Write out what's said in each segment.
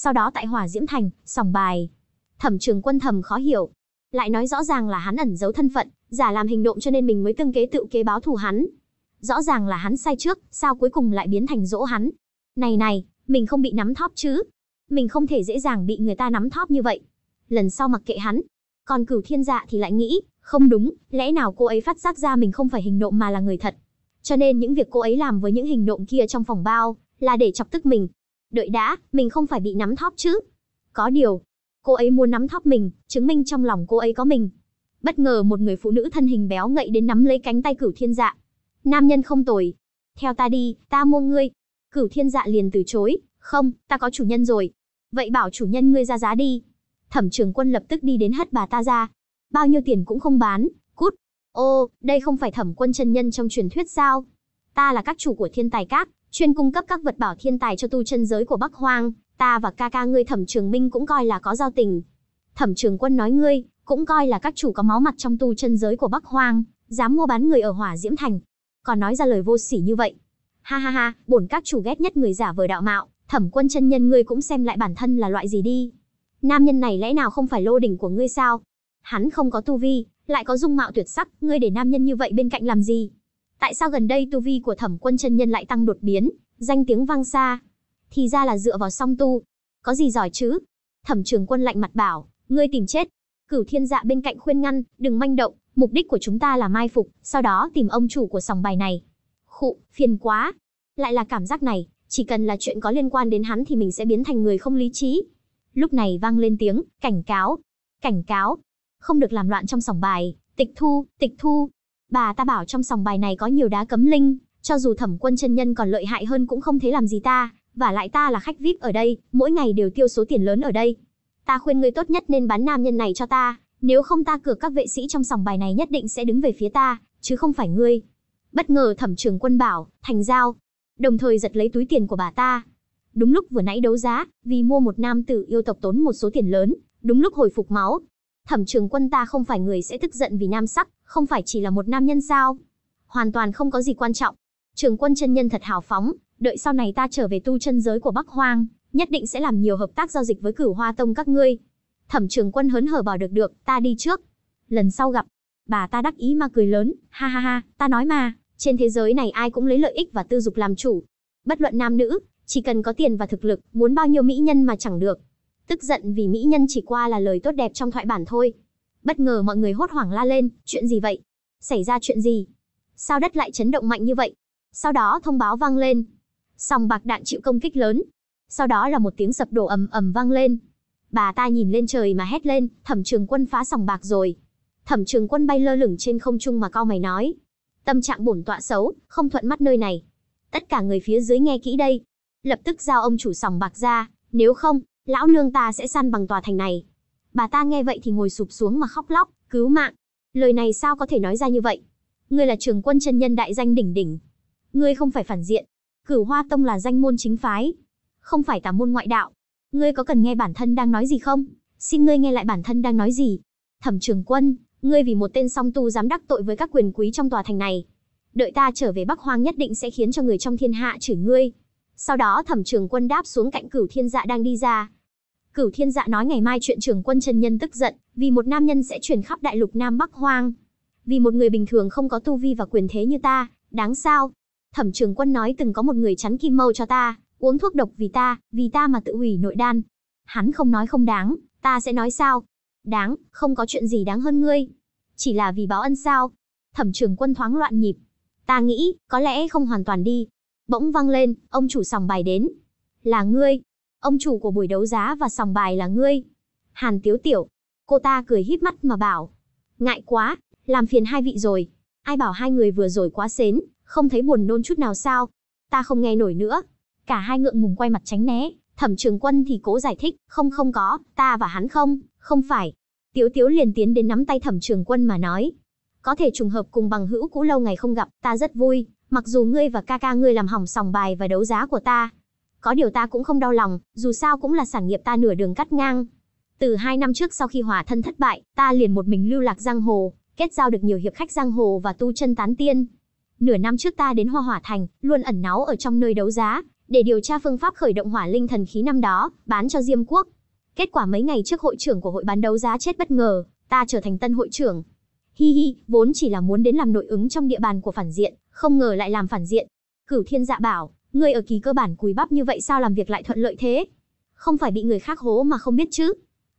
sau đó tại hỏa diễm thành, sòng bài. Thẩm trường quân thầm khó hiểu. Lại nói rõ ràng là hắn ẩn giấu thân phận, giả làm hình nộm cho nên mình mới tương kế tự kế báo thù hắn. Rõ ràng là hắn sai trước, sao cuối cùng lại biến thành dỗ hắn. Này này, mình không bị nắm thóp chứ. Mình không thể dễ dàng bị người ta nắm thóp như vậy. Lần sau mặc kệ hắn. Còn cửu thiên dạ thì lại nghĩ, không đúng, lẽ nào cô ấy phát giác ra mình không phải hình nộm mà là người thật. Cho nên những việc cô ấy làm với những hình nộm kia trong phòng bao, là để chọc tức mình. Đợi đã, mình không phải bị nắm thóp chứ. Có điều, cô ấy muốn nắm thóp mình, chứng minh trong lòng cô ấy có mình. Bất ngờ một người phụ nữ thân hình béo ngậy đến nắm lấy cánh tay cửu thiên dạ. Nam nhân không tồi. Theo ta đi, ta mua ngươi. Cửu thiên dạ liền từ chối. Không, ta có chủ nhân rồi. Vậy bảo chủ nhân ngươi ra giá đi. Thẩm trường quân lập tức đi đến hất bà ta ra. Bao nhiêu tiền cũng không bán, cút. Ô, đây không phải thẩm quân chân nhân trong truyền thuyết sao? Ta là các chủ của thiên tài các, chuyên cung cấp các vật bảo thiên tài cho tu chân giới của Bắc Hoang, ta và ca ca ngươi Thẩm Trường Minh cũng coi là có giao tình. Thẩm Trường Quân nói ngươi, cũng coi là các chủ có máu mặt trong tu chân giới của Bắc Hoang, dám mua bán người ở Hỏa Diễm Thành, còn nói ra lời vô sỉ như vậy. Ha ha ha, bổn các chủ ghét nhất người giả vờ đạo mạo, Thẩm Quân chân nhân ngươi cũng xem lại bản thân là loại gì đi. Nam nhân này lẽ nào không phải lô đỉnh của ngươi sao? Hắn không có tu vi, lại có dung mạo tuyệt sắc, ngươi để nam nhân như vậy bên cạnh làm gì? Tại sao gần đây tu vi của thẩm quân chân nhân lại tăng đột biến, danh tiếng vang xa? Thì ra là dựa vào song tu. Có gì giỏi chứ? Thẩm trường quân lạnh mặt bảo, ngươi tìm chết. Cửu thiên dạ bên cạnh khuyên ngăn, đừng manh động, mục đích của chúng ta là mai phục, sau đó tìm ông chủ của sòng bài này. Khụ, phiền quá. Lại là cảm giác này, chỉ cần là chuyện có liên quan đến hắn thì mình sẽ biến thành người không lý trí. Lúc này vang lên tiếng, cảnh cáo, cảnh cáo. Không được làm loạn trong sòng bài, tịch thu, tịch thu bà ta bảo trong sòng bài này có nhiều đá cấm linh, cho dù thẩm quân chân nhân còn lợi hại hơn cũng không thể làm gì ta, và lại ta là khách VIP ở đây, mỗi ngày đều tiêu số tiền lớn ở đây. Ta khuyên ngươi tốt nhất nên bán nam nhân này cho ta, nếu không ta cược các vệ sĩ trong sòng bài này nhất định sẽ đứng về phía ta, chứ không phải ngươi. Bất ngờ thẩm trưởng quân bảo, thành giao, đồng thời giật lấy túi tiền của bà ta. Đúng lúc vừa nãy đấu giá, vì mua một nam tử yêu tộc tốn một số tiền lớn, đúng lúc hồi phục máu, Thẩm Trường Quân ta không phải người sẽ tức giận vì nam sắc, không phải chỉ là một nam nhân sao? Hoàn toàn không có gì quan trọng. Trường Quân chân nhân thật hào phóng, đợi sau này ta trở về tu chân giới của Bắc Hoang, nhất định sẽ làm nhiều hợp tác giao dịch với Cửu Hoa Tông các ngươi. Thẩm Trường Quân hớn hở bảo được được, ta đi trước. Lần sau gặp, bà ta đắc ý mà cười lớn, ha ha ha, ta nói mà, trên thế giới này ai cũng lấy lợi ích và tư dục làm chủ. Bất luận nam nữ, chỉ cần có tiền và thực lực, muốn bao nhiêu mỹ nhân mà chẳng được. Tức giận vì mỹ nhân chỉ qua là lời tốt đẹp trong thoại bản thôi. Bất ngờ mọi người hốt hoảng la lên, chuyện gì vậy? Xảy ra chuyện gì? Sao đất lại chấn động mạnh như vậy? Sau đó thông báo vang lên. Sòng bạc đạn chịu công kích lớn. Sau đó là một tiếng sập đổ ầm ầm vang lên. Bà ta nhìn lên trời mà hét lên, thẩm trường quân phá sòng bạc rồi. Thẩm trường quân bay lơ lửng trên không trung mà cao mày nói. Tâm trạng bổn tọa xấu, không thuận mắt nơi này. Tất cả người phía dưới nghe kỹ đây. Lập tức giao ông chủ sòng bạc ra, nếu không, lão nương ta sẽ săn bằng tòa thành này. Bà ta nghe vậy thì ngồi sụp xuống mà khóc lóc, cứu mạng. Lời này sao có thể nói ra như vậy? Ngươi là trường quân chân nhân đại danh đỉnh đỉnh. Ngươi không phải phản diện. Cửu Hoa Tông là danh môn chính phái. Không phải tà môn ngoại đạo. Ngươi có cần nghe bản thân đang nói gì không? Xin ngươi nghe lại bản thân đang nói gì. Thẩm trường quân, ngươi vì một tên song tu dám đắc tội với các quyền quý trong tòa thành này. Đợi ta trở về Bắc Hoang nhất định sẽ khiến cho người trong thiên hạ chửi ngươi. Sau đó thẩm trường quân đáp xuống cạnh cửu thiên dạ đang đi ra, Cửu Thiên Dạ nói ngày mai chuyện trưởng quân Trần Nhân tức giận, vì một nam nhân sẽ truyền khắp đại lục Nam Bắc Hoang. Vì một người bình thường không có tu vi và quyền thế như ta, đáng sao? Thẩm Trường Quân nói từng có một người chắn kim mâu cho ta, uống thuốc độc vì ta, vì ta mà tự hủy nội đan. Hắn không nói không đáng, ta sẽ nói sao? Đáng, không có chuyện gì đáng hơn ngươi. Chỉ là vì báo ân sao? Thẩm Trường Quân thoáng loạn nhịp. Ta nghĩ, có lẽ không hoàn toàn đi. Bỗng văng lên, ông chủ sòng bài đến. Là ngươi, Ông chủ của buổi đấu giá và sòng bài là ngươi. Hàn Tiếu Tiểu. Cô ta cười híp mắt mà bảo. Ngại quá, làm phiền hai vị rồi. Ai bảo hai người vừa rồi quá xến, không thấy buồn nôn chút nào sao. Ta không nghe nổi nữa. Cả hai ngượng mùng quay mặt tránh né. Thẩm trường quân thì cố giải thích, không không có, ta và hắn không, không phải. Tiếu Tiếu liền tiến đến nắm tay thẩm trường quân mà nói. Có thể trùng hợp cùng bằng hữu cũ lâu ngày không gặp, ta rất vui, mặc dù ngươi và ca ca ngươi làm hỏng sòng bài và đấu giá của ta, có điều ta cũng không đau lòng, dù sao cũng là sản nghiệp ta nửa đường cắt ngang. Từ hai năm trước sau khi hòa thân thất bại, ta liền một mình lưu lạc giang hồ, kết giao được nhiều hiệp khách giang hồ và tu chân tán tiên. Nửa năm trước ta đến Hoa Hỏa Thành, luôn ẩn náu ở trong nơi đấu giá, để điều tra phương pháp khởi động hỏa linh thần khí năm đó, bán cho Diêm Quốc. Kết quả mấy ngày trước hội trưởng của hội bán đấu giá chết bất ngờ, ta trở thành tân hội trưởng. Hi hi, vốn chỉ là muốn đến làm nội ứng trong địa bàn của phản diện, không ngờ lại làm phản diện. Cửu Thiên Dạ bảo, Ngươi ở kỳ cơ bản cùi bắp như vậy sao làm việc lại thuận lợi thế? Không phải bị người khác hố mà không biết chứ?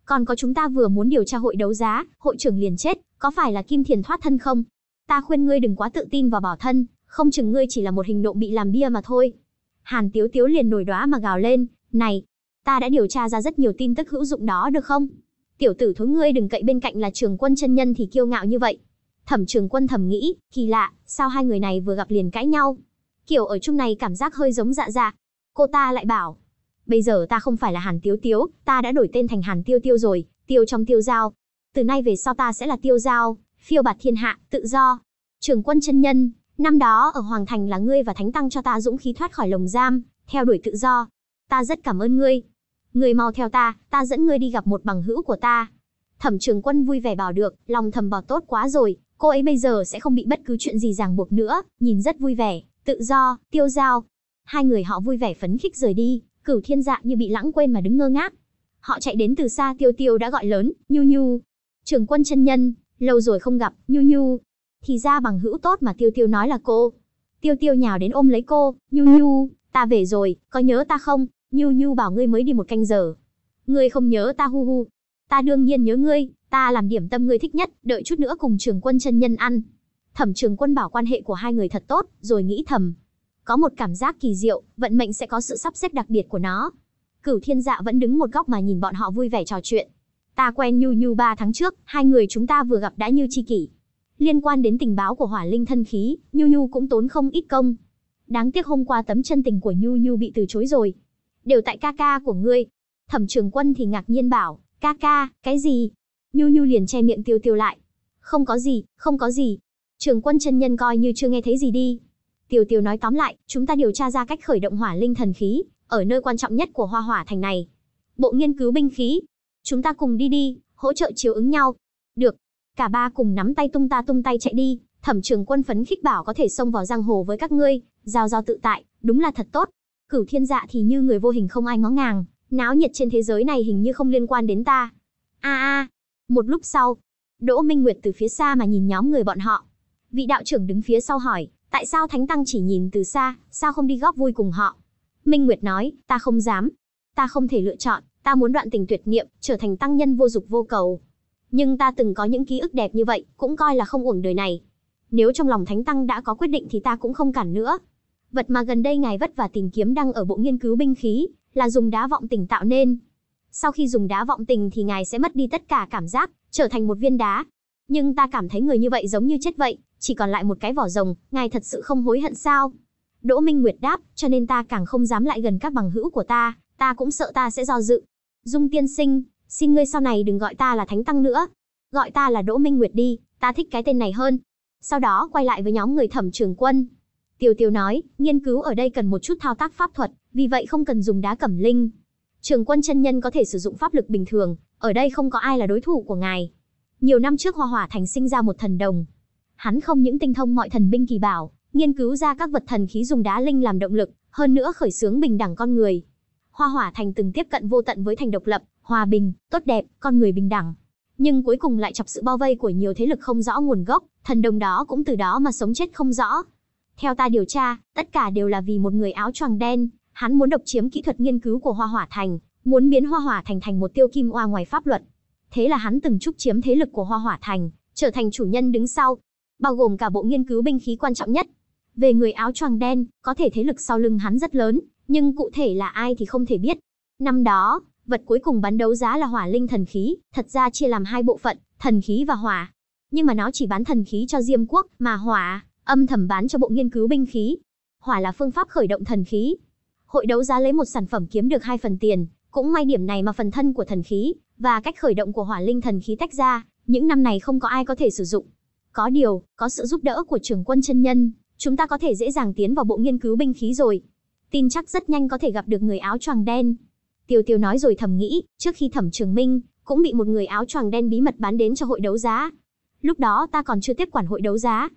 Còn có chúng ta vừa muốn điều tra hội đấu giá, hội trưởng liền chết, có phải là Kim Thiền thoát thân không? Ta khuyên ngươi đừng quá tự tin vào bảo thân, không chừng ngươi chỉ là một hình nộm bị làm bia mà thôi. Hàn Tiếu Tiếu liền nổi đóa mà gào lên, này, ta đã điều tra ra rất nhiều tin tức hữu dụng đó được không? Tiểu tử thối ngươi đừng cậy bên cạnh là trường quân chân nhân thì kiêu ngạo như vậy. Thẩm trường quân thẩm nghĩ, kỳ lạ, sao hai người này vừa gặp liền cãi nhau? kiểu ở chung này cảm giác hơi giống dạ dạ. Cô ta lại bảo, bây giờ ta không phải là Hàn Tiếu Tiếu, ta đã đổi tên thành Hàn Tiêu Tiêu rồi, tiêu trong tiêu giao. Từ nay về sau ta sẽ là tiêu giao, phiêu bạt thiên hạ, tự do. Trường quân chân nhân, năm đó ở Hoàng Thành là ngươi và Thánh Tăng cho ta dũng khí thoát khỏi lồng giam, theo đuổi tự do. Ta rất cảm ơn ngươi. Ngươi mau theo ta, ta dẫn ngươi đi gặp một bằng hữu của ta. Thẩm trường quân vui vẻ bảo được, lòng thầm bảo tốt quá rồi, cô ấy bây giờ sẽ không bị bất cứ chuyện gì ràng buộc nữa, nhìn rất vui vẻ tự do, tiêu giao. Hai người họ vui vẻ phấn khích rời đi, cửu thiên dạ như bị lãng quên mà đứng ngơ ngác. Họ chạy đến từ xa tiêu tiêu đã gọi lớn, nhu nhu. Trường quân chân nhân, lâu rồi không gặp, nhu nhu. Thì ra bằng hữu tốt mà tiêu tiêu nói là cô. Tiêu tiêu nhào đến ôm lấy cô, nhu nhu, ta về rồi, có nhớ ta không? Nhu nhu bảo ngươi mới đi một canh giờ. Ngươi không nhớ ta hu hu. Ta đương nhiên nhớ ngươi, ta làm điểm tâm ngươi thích nhất, đợi chút nữa cùng trường quân chân nhân ăn. Thẩm Trường Quân bảo quan hệ của hai người thật tốt, rồi nghĩ thầm, có một cảm giác kỳ diệu, vận mệnh sẽ có sự sắp xếp đặc biệt của nó. Cửu Thiên Dạ vẫn đứng một góc mà nhìn bọn họ vui vẻ trò chuyện. Ta quen Nhu Nhu 3 tháng trước, hai người chúng ta vừa gặp đã như tri kỷ. Liên quan đến tình báo của Hỏa Linh thân khí, Nhu Nhu cũng tốn không ít công. Đáng tiếc hôm qua tấm chân tình của Nhu Nhu bị từ chối rồi. Đều tại ca ca của ngươi. Thẩm Trường Quân thì ngạc nhiên bảo, ca ca, cái gì? Nhu Nhu liền che miệng tiêu tiêu lại. Không có gì, không có gì, Trường quân chân nhân coi như chưa nghe thấy gì đi. Tiểu Tiểu nói tóm lại, chúng ta điều tra ra cách khởi động hỏa linh thần khí, ở nơi quan trọng nhất của Hoa Hỏa Thành này. Bộ nghiên cứu binh khí, chúng ta cùng đi đi, hỗ trợ chiếu ứng nhau. Được. Cả ba cùng nắm tay tung ta tung tay chạy đi, Thẩm trưởng Quân phấn khích bảo có thể xông vào giang hồ với các ngươi, giao giao tự tại, đúng là thật tốt. Cửu Thiên Dạ thì như người vô hình không ai ngó ngàng, náo nhiệt trên thế giới này hình như không liên quan đến ta. A a. Một lúc sau, Đỗ Minh Nguyệt từ phía xa mà nhìn nhóm người bọn họ, Vị đạo trưởng đứng phía sau hỏi, tại sao Thánh Tăng chỉ nhìn từ xa, sao không đi góp vui cùng họ? Minh Nguyệt nói, ta không dám. Ta không thể lựa chọn, ta muốn đoạn tình tuyệt niệm, trở thành tăng nhân vô dục vô cầu. Nhưng ta từng có những ký ức đẹp như vậy, cũng coi là không uổng đời này. Nếu trong lòng Thánh Tăng đã có quyết định thì ta cũng không cản nữa. Vật mà gần đây ngài vất vả tìm kiếm đang ở bộ nghiên cứu binh khí, là dùng đá vọng tình tạo nên. Sau khi dùng đá vọng tình thì ngài sẽ mất đi tất cả cảm giác, trở thành một viên đá. Nhưng ta cảm thấy người như vậy giống như chết vậy, chỉ còn lại một cái vỏ rồng, ngài thật sự không hối hận sao? Đỗ Minh Nguyệt đáp, cho nên ta càng không dám lại gần các bằng hữu của ta, ta cũng sợ ta sẽ do dự. Dung tiên sinh, xin ngươi sau này đừng gọi ta là thánh tăng nữa. Gọi ta là Đỗ Minh Nguyệt đi, ta thích cái tên này hơn. Sau đó quay lại với nhóm người thẩm trường quân. Tiêu Tiêu nói, nghiên cứu ở đây cần một chút thao tác pháp thuật, vì vậy không cần dùng đá cẩm linh. Trường quân chân nhân có thể sử dụng pháp lực bình thường, ở đây không có ai là đối thủ của ngài. Nhiều năm trước Hoa Hỏa Thành sinh ra một thần đồng, hắn không những tinh thông mọi thần binh kỳ bảo, nghiên cứu ra các vật thần khí dùng đá linh làm động lực, hơn nữa khởi xướng bình đẳng con người. Hoa Hỏa Thành từng tiếp cận vô tận với thành độc lập, hòa bình, tốt đẹp, con người bình đẳng. Nhưng cuối cùng lại chọc sự bao vây của nhiều thế lực không rõ nguồn gốc, thần đồng đó cũng từ đó mà sống chết không rõ. Theo ta điều tra, tất cả đều là vì một người áo choàng đen, hắn muốn độc chiếm kỹ thuật nghiên cứu của Hoa Hỏa Thành, muốn biến Hoa Hỏa Thành thành một tiêu kim oa ngoài pháp luật. Thế là hắn từng chúc chiếm thế lực của Hoa Hỏa Thành, trở thành chủ nhân đứng sau, bao gồm cả bộ nghiên cứu binh khí quan trọng nhất. Về người áo choàng đen, có thể thế lực sau lưng hắn rất lớn, nhưng cụ thể là ai thì không thể biết. Năm đó, vật cuối cùng bán đấu giá là hỏa linh thần khí, thật ra chia làm hai bộ phận, thần khí và hỏa. Nhưng mà nó chỉ bán thần khí cho Diêm Quốc, mà hỏa, âm thầm bán cho bộ nghiên cứu binh khí. Hỏa là phương pháp khởi động thần khí. Hội đấu giá lấy một sản phẩm kiếm được hai phần tiền, cũng may điểm này mà phần thân của thần khí và cách khởi động của hỏa linh thần khí tách ra, những năm này không có ai có thể sử dụng. Có điều, có sự giúp đỡ của trưởng quân chân nhân, chúng ta có thể dễ dàng tiến vào bộ nghiên cứu binh khí rồi. Tin chắc rất nhanh có thể gặp được người áo choàng đen. Tiêu Tiêu nói rồi thầm nghĩ, trước khi Thẩm Trường Minh cũng bị một người áo choàng đen bí mật bán đến cho hội đấu giá. Lúc đó ta còn chưa tiếp quản hội đấu giá.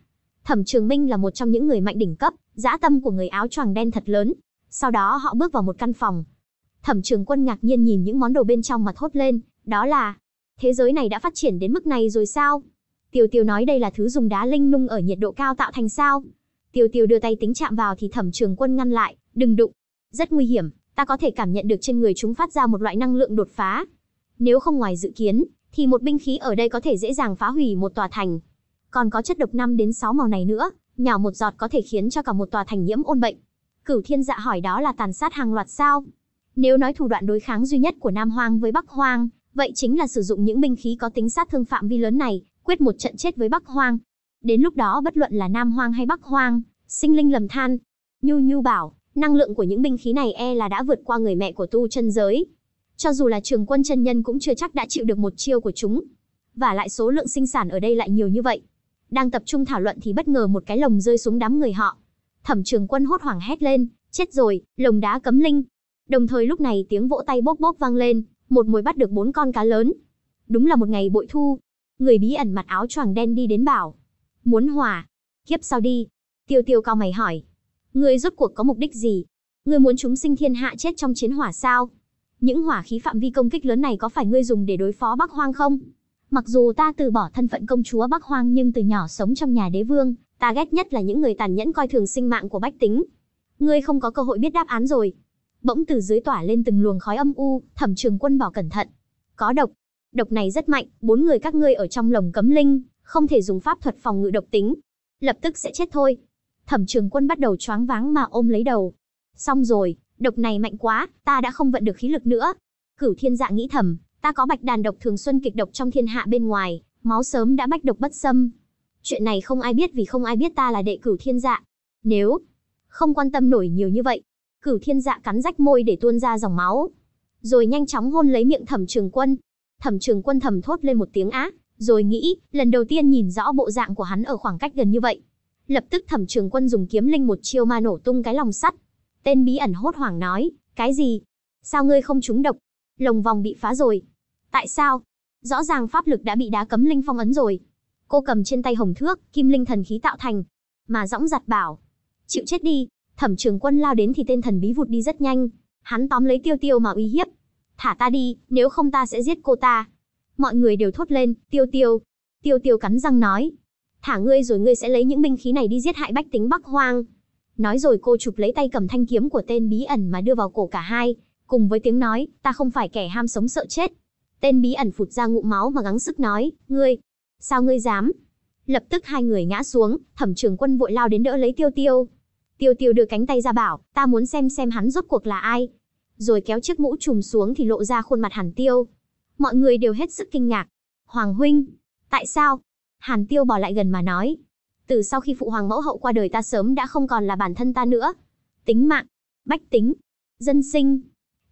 Thẩm Trường Minh là một trong những người mạnh đỉnh cấp, dã tâm của người áo choàng đen thật lớn. Sau đó họ bước vào một căn phòng. Thẩm Trường Quân ngạc nhiên nhìn những món đồ bên trong mà thốt lên, đó là thế giới này đã phát triển đến mức này rồi sao? Tiêu Tiêu nói đây là thứ dùng đá linh nung ở nhiệt độ cao tạo thành sao? Tiêu Tiêu đưa tay tính chạm vào thì Thẩm Trường Quân ngăn lại, đừng đụng. Rất nguy hiểm, ta có thể cảm nhận được trên người chúng phát ra một loại năng lượng đột phá. Nếu không ngoài dự kiến, thì một binh khí ở đây có thể dễ dàng phá hủy một tòa thành. Còn có chất độc 5 đến 6 màu này nữa, nhỏ một giọt có thể khiến cho cả một tòa thành nhiễm ôn bệnh. Cửu Thiên Dạ hỏi đó là tàn sát hàng loạt sao? Nếu nói thủ đoạn đối kháng duy nhất của Nam Hoang với Bắc Hoang, vậy chính là sử dụng những binh khí có tính sát thương phạm vi lớn này, quyết một trận chết với Bắc Hoang. Đến lúc đó bất luận là Nam Hoang hay Bắc Hoang, sinh linh lầm than. Nhu Nhu bảo, năng lượng của những binh khí này e là đã vượt qua người mẹ của tu chân giới. Cho dù là trường quân chân nhân cũng chưa chắc đã chịu được một chiêu của chúng. Và lại số lượng sinh sản ở đây lại nhiều như vậy. Đang tập trung thảo luận thì bất ngờ một cái lồng rơi xuống đám người họ. Thẩm trường quân hốt hoảng hét lên, chết rồi, lồng đá cấm linh. Đồng thời lúc này tiếng vỗ tay bốc bốc vang lên, một mồi bắt được bốn con cá lớn. Đúng là một ngày bội thu, người bí ẩn mặt áo choàng đen đi đến bảo. Muốn hòa. Kiếp sau đi. Tiêu tiêu cao mày hỏi. người rốt cuộc có mục đích gì? Người muốn chúng sinh thiên hạ chết trong chiến hỏa sao? Những hỏa khí phạm vi công kích lớn này có phải ngươi dùng để đối phó Bắc Hoang không? Mặc dù ta từ bỏ thân phận công chúa Bắc Hoang nhưng từ nhỏ sống trong nhà đế vương, ta ghét nhất là những người tàn nhẫn coi thường sinh mạng của bách tính. Ngươi không có cơ hội biết đáp án rồi. Bỗng từ dưới tỏa lên từng luồng khói âm u, thẩm trường quân bỏ cẩn thận. Có độc, Độc này rất mạnh, bốn người các ngươi ở trong lồng cấm linh, không thể dùng pháp thuật phòng ngự độc tính. Lập tức sẽ chết thôi. Thẩm trường quân bắt đầu choáng váng mà ôm lấy đầu. Xong rồi, độc này mạnh quá, ta đã không vận được khí lực nữa. Cửu thiên dạ nghĩ thầm, ta có bạch đàn độc thường xuân kịch độc trong thiên hạ bên ngoài, máu sớm đã bách độc bất xâm. Chuyện này không ai biết vì không ai biết ta là đệ cửu thiên dạ. Nếu không quan tâm nổi nhiều như vậy, cửu thiên dạ cắn rách môi để tuôn ra dòng máu. Rồi nhanh chóng hôn lấy miệng thẩm trường quân, Thẩm Trường Quân thầm thốt lên một tiếng á, rồi nghĩ, lần đầu tiên nhìn rõ bộ dạng của hắn ở khoảng cách gần như vậy. Lập tức Thẩm Trường Quân dùng kiếm linh một chiêu ma nổ tung cái lòng sắt. Tên bí ẩn hốt hoảng nói, cái gì? Sao ngươi không trúng độc? Lồng vòng bị phá rồi. Tại sao? Rõ ràng pháp lực đã bị đá cấm linh phong ấn rồi. Cô cầm trên tay hồng thước, kim linh thần khí tạo thành, mà dõng giặt bảo, chịu chết đi. Thẩm Trường Quân lao đến thì tên thần bí vụt đi rất nhanh, hắn tóm lấy Tiêu Tiêu mà uy hiếp, Thả ta đi, nếu không ta sẽ giết cô ta. Mọi người đều thốt lên, tiêu tiêu. Tiêu tiêu cắn răng nói. Thả ngươi rồi ngươi sẽ lấy những binh khí này đi giết hại bách tính Bắc Hoang. Nói rồi cô chụp lấy tay cầm thanh kiếm của tên bí ẩn mà đưa vào cổ cả hai, cùng với tiếng nói, ta không phải kẻ ham sống sợ chết. Tên bí ẩn phụt ra ngụm máu và gắng sức nói, ngươi, sao ngươi dám? Lập tức hai người ngã xuống, thẩm trường quân vội lao đến đỡ lấy tiêu tiêu. Tiêu tiêu đưa cánh tay ra bảo, ta muốn xem xem hắn rốt cuộc là ai, rồi kéo chiếc mũ trùm xuống thì lộ ra khuôn mặt Hàn Tiêu. Mọi người đều hết sức kinh ngạc. Hoàng huynh, tại sao? Hàn Tiêu bỏ lại gần mà nói. Từ sau khi phụ hoàng mẫu hậu qua đời ta sớm đã không còn là bản thân ta nữa. Tính mạng, bách tính, dân sinh.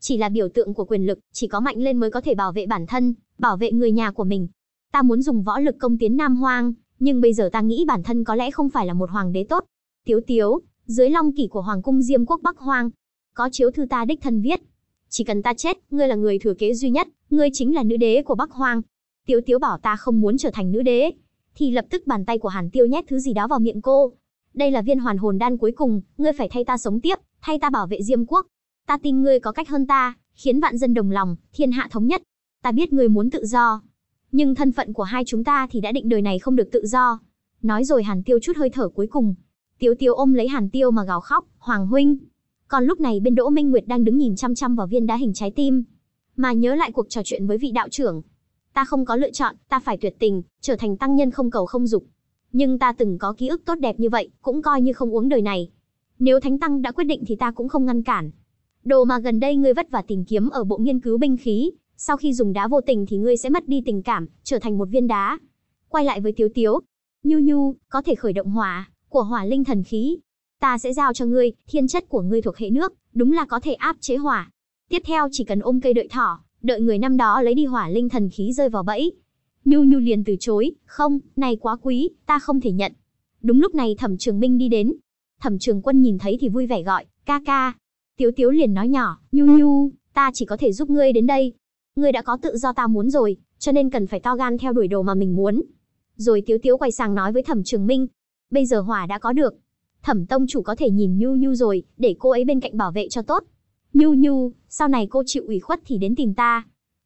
Chỉ là biểu tượng của quyền lực, chỉ có mạnh lên mới có thể bảo vệ bản thân, bảo vệ người nhà của mình. Ta muốn dùng võ lực công tiến Nam Hoang, nhưng bây giờ ta nghĩ bản thân có lẽ không phải là một hoàng đế tốt. Tiếu tiếu, dưới long kỷ của Hoàng cung Diêm quốc Bắc Hoang, có chiếu thư ta đích thân viết. Chỉ cần ta chết, ngươi là người thừa kế duy nhất, ngươi chính là nữ đế của Bắc Hoang. tiểu Tiếu bảo ta không muốn trở thành nữ đế, thì lập tức bàn tay của Hàn Tiêu nhét thứ gì đó vào miệng cô. Đây là viên hoàn hồn đan cuối cùng, ngươi phải thay ta sống tiếp, thay ta bảo vệ Diêm quốc. Ta tin ngươi có cách hơn ta, khiến vạn dân đồng lòng, thiên hạ thống nhất. Ta biết ngươi muốn tự do, nhưng thân phận của hai chúng ta thì đã định đời này không được tự do. Nói rồi Hàn Tiêu chút hơi thở cuối cùng. Tiếu Tiếu ôm lấy Hàn Tiêu mà gào khóc, "Hoàng huynh, còn lúc này bên Đỗ Minh Nguyệt đang đứng nhìn chăm chăm vào viên đá hình trái tim, mà nhớ lại cuộc trò chuyện với vị đạo trưởng, ta không có lựa chọn, ta phải tuyệt tình, trở thành tăng nhân không cầu không dục. Nhưng ta từng có ký ức tốt đẹp như vậy, cũng coi như không uống đời này. Nếu Thánh Tăng đã quyết định thì ta cũng không ngăn cản. Đồ mà gần đây ngươi vất vả tìm kiếm ở bộ nghiên cứu binh khí, sau khi dùng đá vô tình thì ngươi sẽ mất đi tình cảm, trở thành một viên đá. Quay lại với Tiếu Tiếu, Nhu Nhu, có thể khởi động hỏa của hỏa linh thần khí, ta sẽ giao cho ngươi, thiên chất của ngươi thuộc hệ nước, đúng là có thể áp chế hỏa. Tiếp theo chỉ cần ôm cây đợi thỏ, đợi người năm đó lấy đi hỏa linh thần khí rơi vào bẫy. Nhu Nhu liền từ chối, không, này quá quý, ta không thể nhận. Đúng lúc này Thẩm Trường Minh đi đến. Thẩm Trường Quân nhìn thấy thì vui vẻ gọi, ca ca. Tiếu Tiếu liền nói nhỏ, Nhu Nhu, ta chỉ có thể giúp ngươi đến đây. Ngươi đã có tự do ta muốn rồi, cho nên cần phải to gan theo đuổi đồ mà mình muốn. Rồi Tiếu Tiếu quay sang nói với Thẩm Trường Minh, bây giờ hỏa đã có được, Thẩm tông chủ có thể nhìn Nhu Nhu rồi, để cô ấy bên cạnh bảo vệ cho tốt. Nhu Nhu, sau này cô chịu ủy khuất thì đến tìm ta.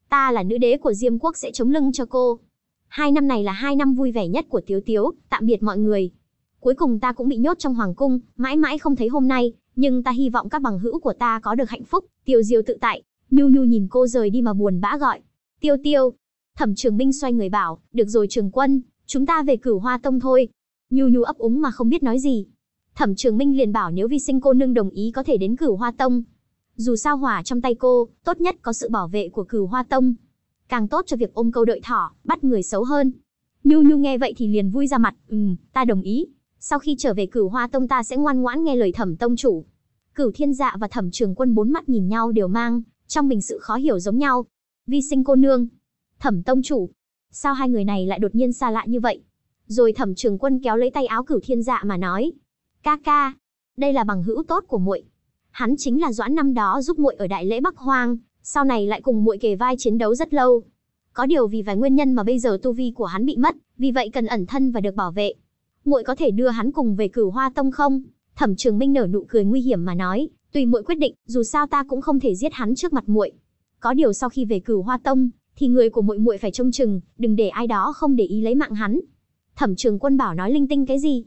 Ta là nữ đế của Diêm Quốc sẽ chống lưng cho cô. Hai năm này là hai năm vui vẻ nhất của Tiếu Tiếu, tạm biệt mọi người. Cuối cùng ta cũng bị nhốt trong hoàng cung, mãi mãi không thấy hôm nay, nhưng ta hy vọng các bằng hữu của ta có được hạnh phúc, tiêu diêu tự tại. Nhu Nhu nhìn cô rời đi mà buồn bã gọi. Tiêu Tiêu. Thẩm Trường Minh xoay người bảo, được rồi Trường Quân, chúng ta về cửu hoa tông thôi. Nhu Nhu ấp úng mà không biết nói gì, Thẩm Trường Minh liền bảo nếu Vi Sinh cô nương đồng ý có thể đến Cửu Hoa Tông. Dù sao hỏa trong tay cô, tốt nhất có sự bảo vệ của Cửu Hoa Tông, càng tốt cho việc ôm câu đợi thỏ, bắt người xấu hơn. Nhu Nhu nghe vậy thì liền vui ra mặt, "Ừm, ta đồng ý. Sau khi trở về Cửu Hoa Tông ta sẽ ngoan ngoãn nghe lời Thẩm tông chủ." Cửu Thiên Dạ và Thẩm Trường Quân bốn mắt nhìn nhau đều mang trong mình sự khó hiểu giống nhau. "Vi Sinh cô nương, Thẩm tông chủ, sao hai người này lại đột nhiên xa lạ như vậy?" Rồi Thẩm Trường Quân kéo lấy tay áo Cửu Thiên Dạ mà nói, Ca ca, đây là bằng hữu tốt của muội. Hắn chính là Doãn năm đó giúp muội ở đại lễ Bắc Hoang, sau này lại cùng muội kề vai chiến đấu rất lâu. Có điều vì vài nguyên nhân mà bây giờ tu vi của hắn bị mất, vì vậy cần ẩn thân và được bảo vệ. Muội có thể đưa hắn cùng về Cửu Hoa Tông không? Thẩm Trường Minh nở nụ cười nguy hiểm mà nói, tùy muội quyết định, dù sao ta cũng không thể giết hắn trước mặt muội. Có điều sau khi về Cửu Hoa Tông, thì người của muội muội phải trông chừng, đừng để ai đó không để ý lấy mạng hắn. Thẩm Trường Quân bảo nói linh tinh cái gì?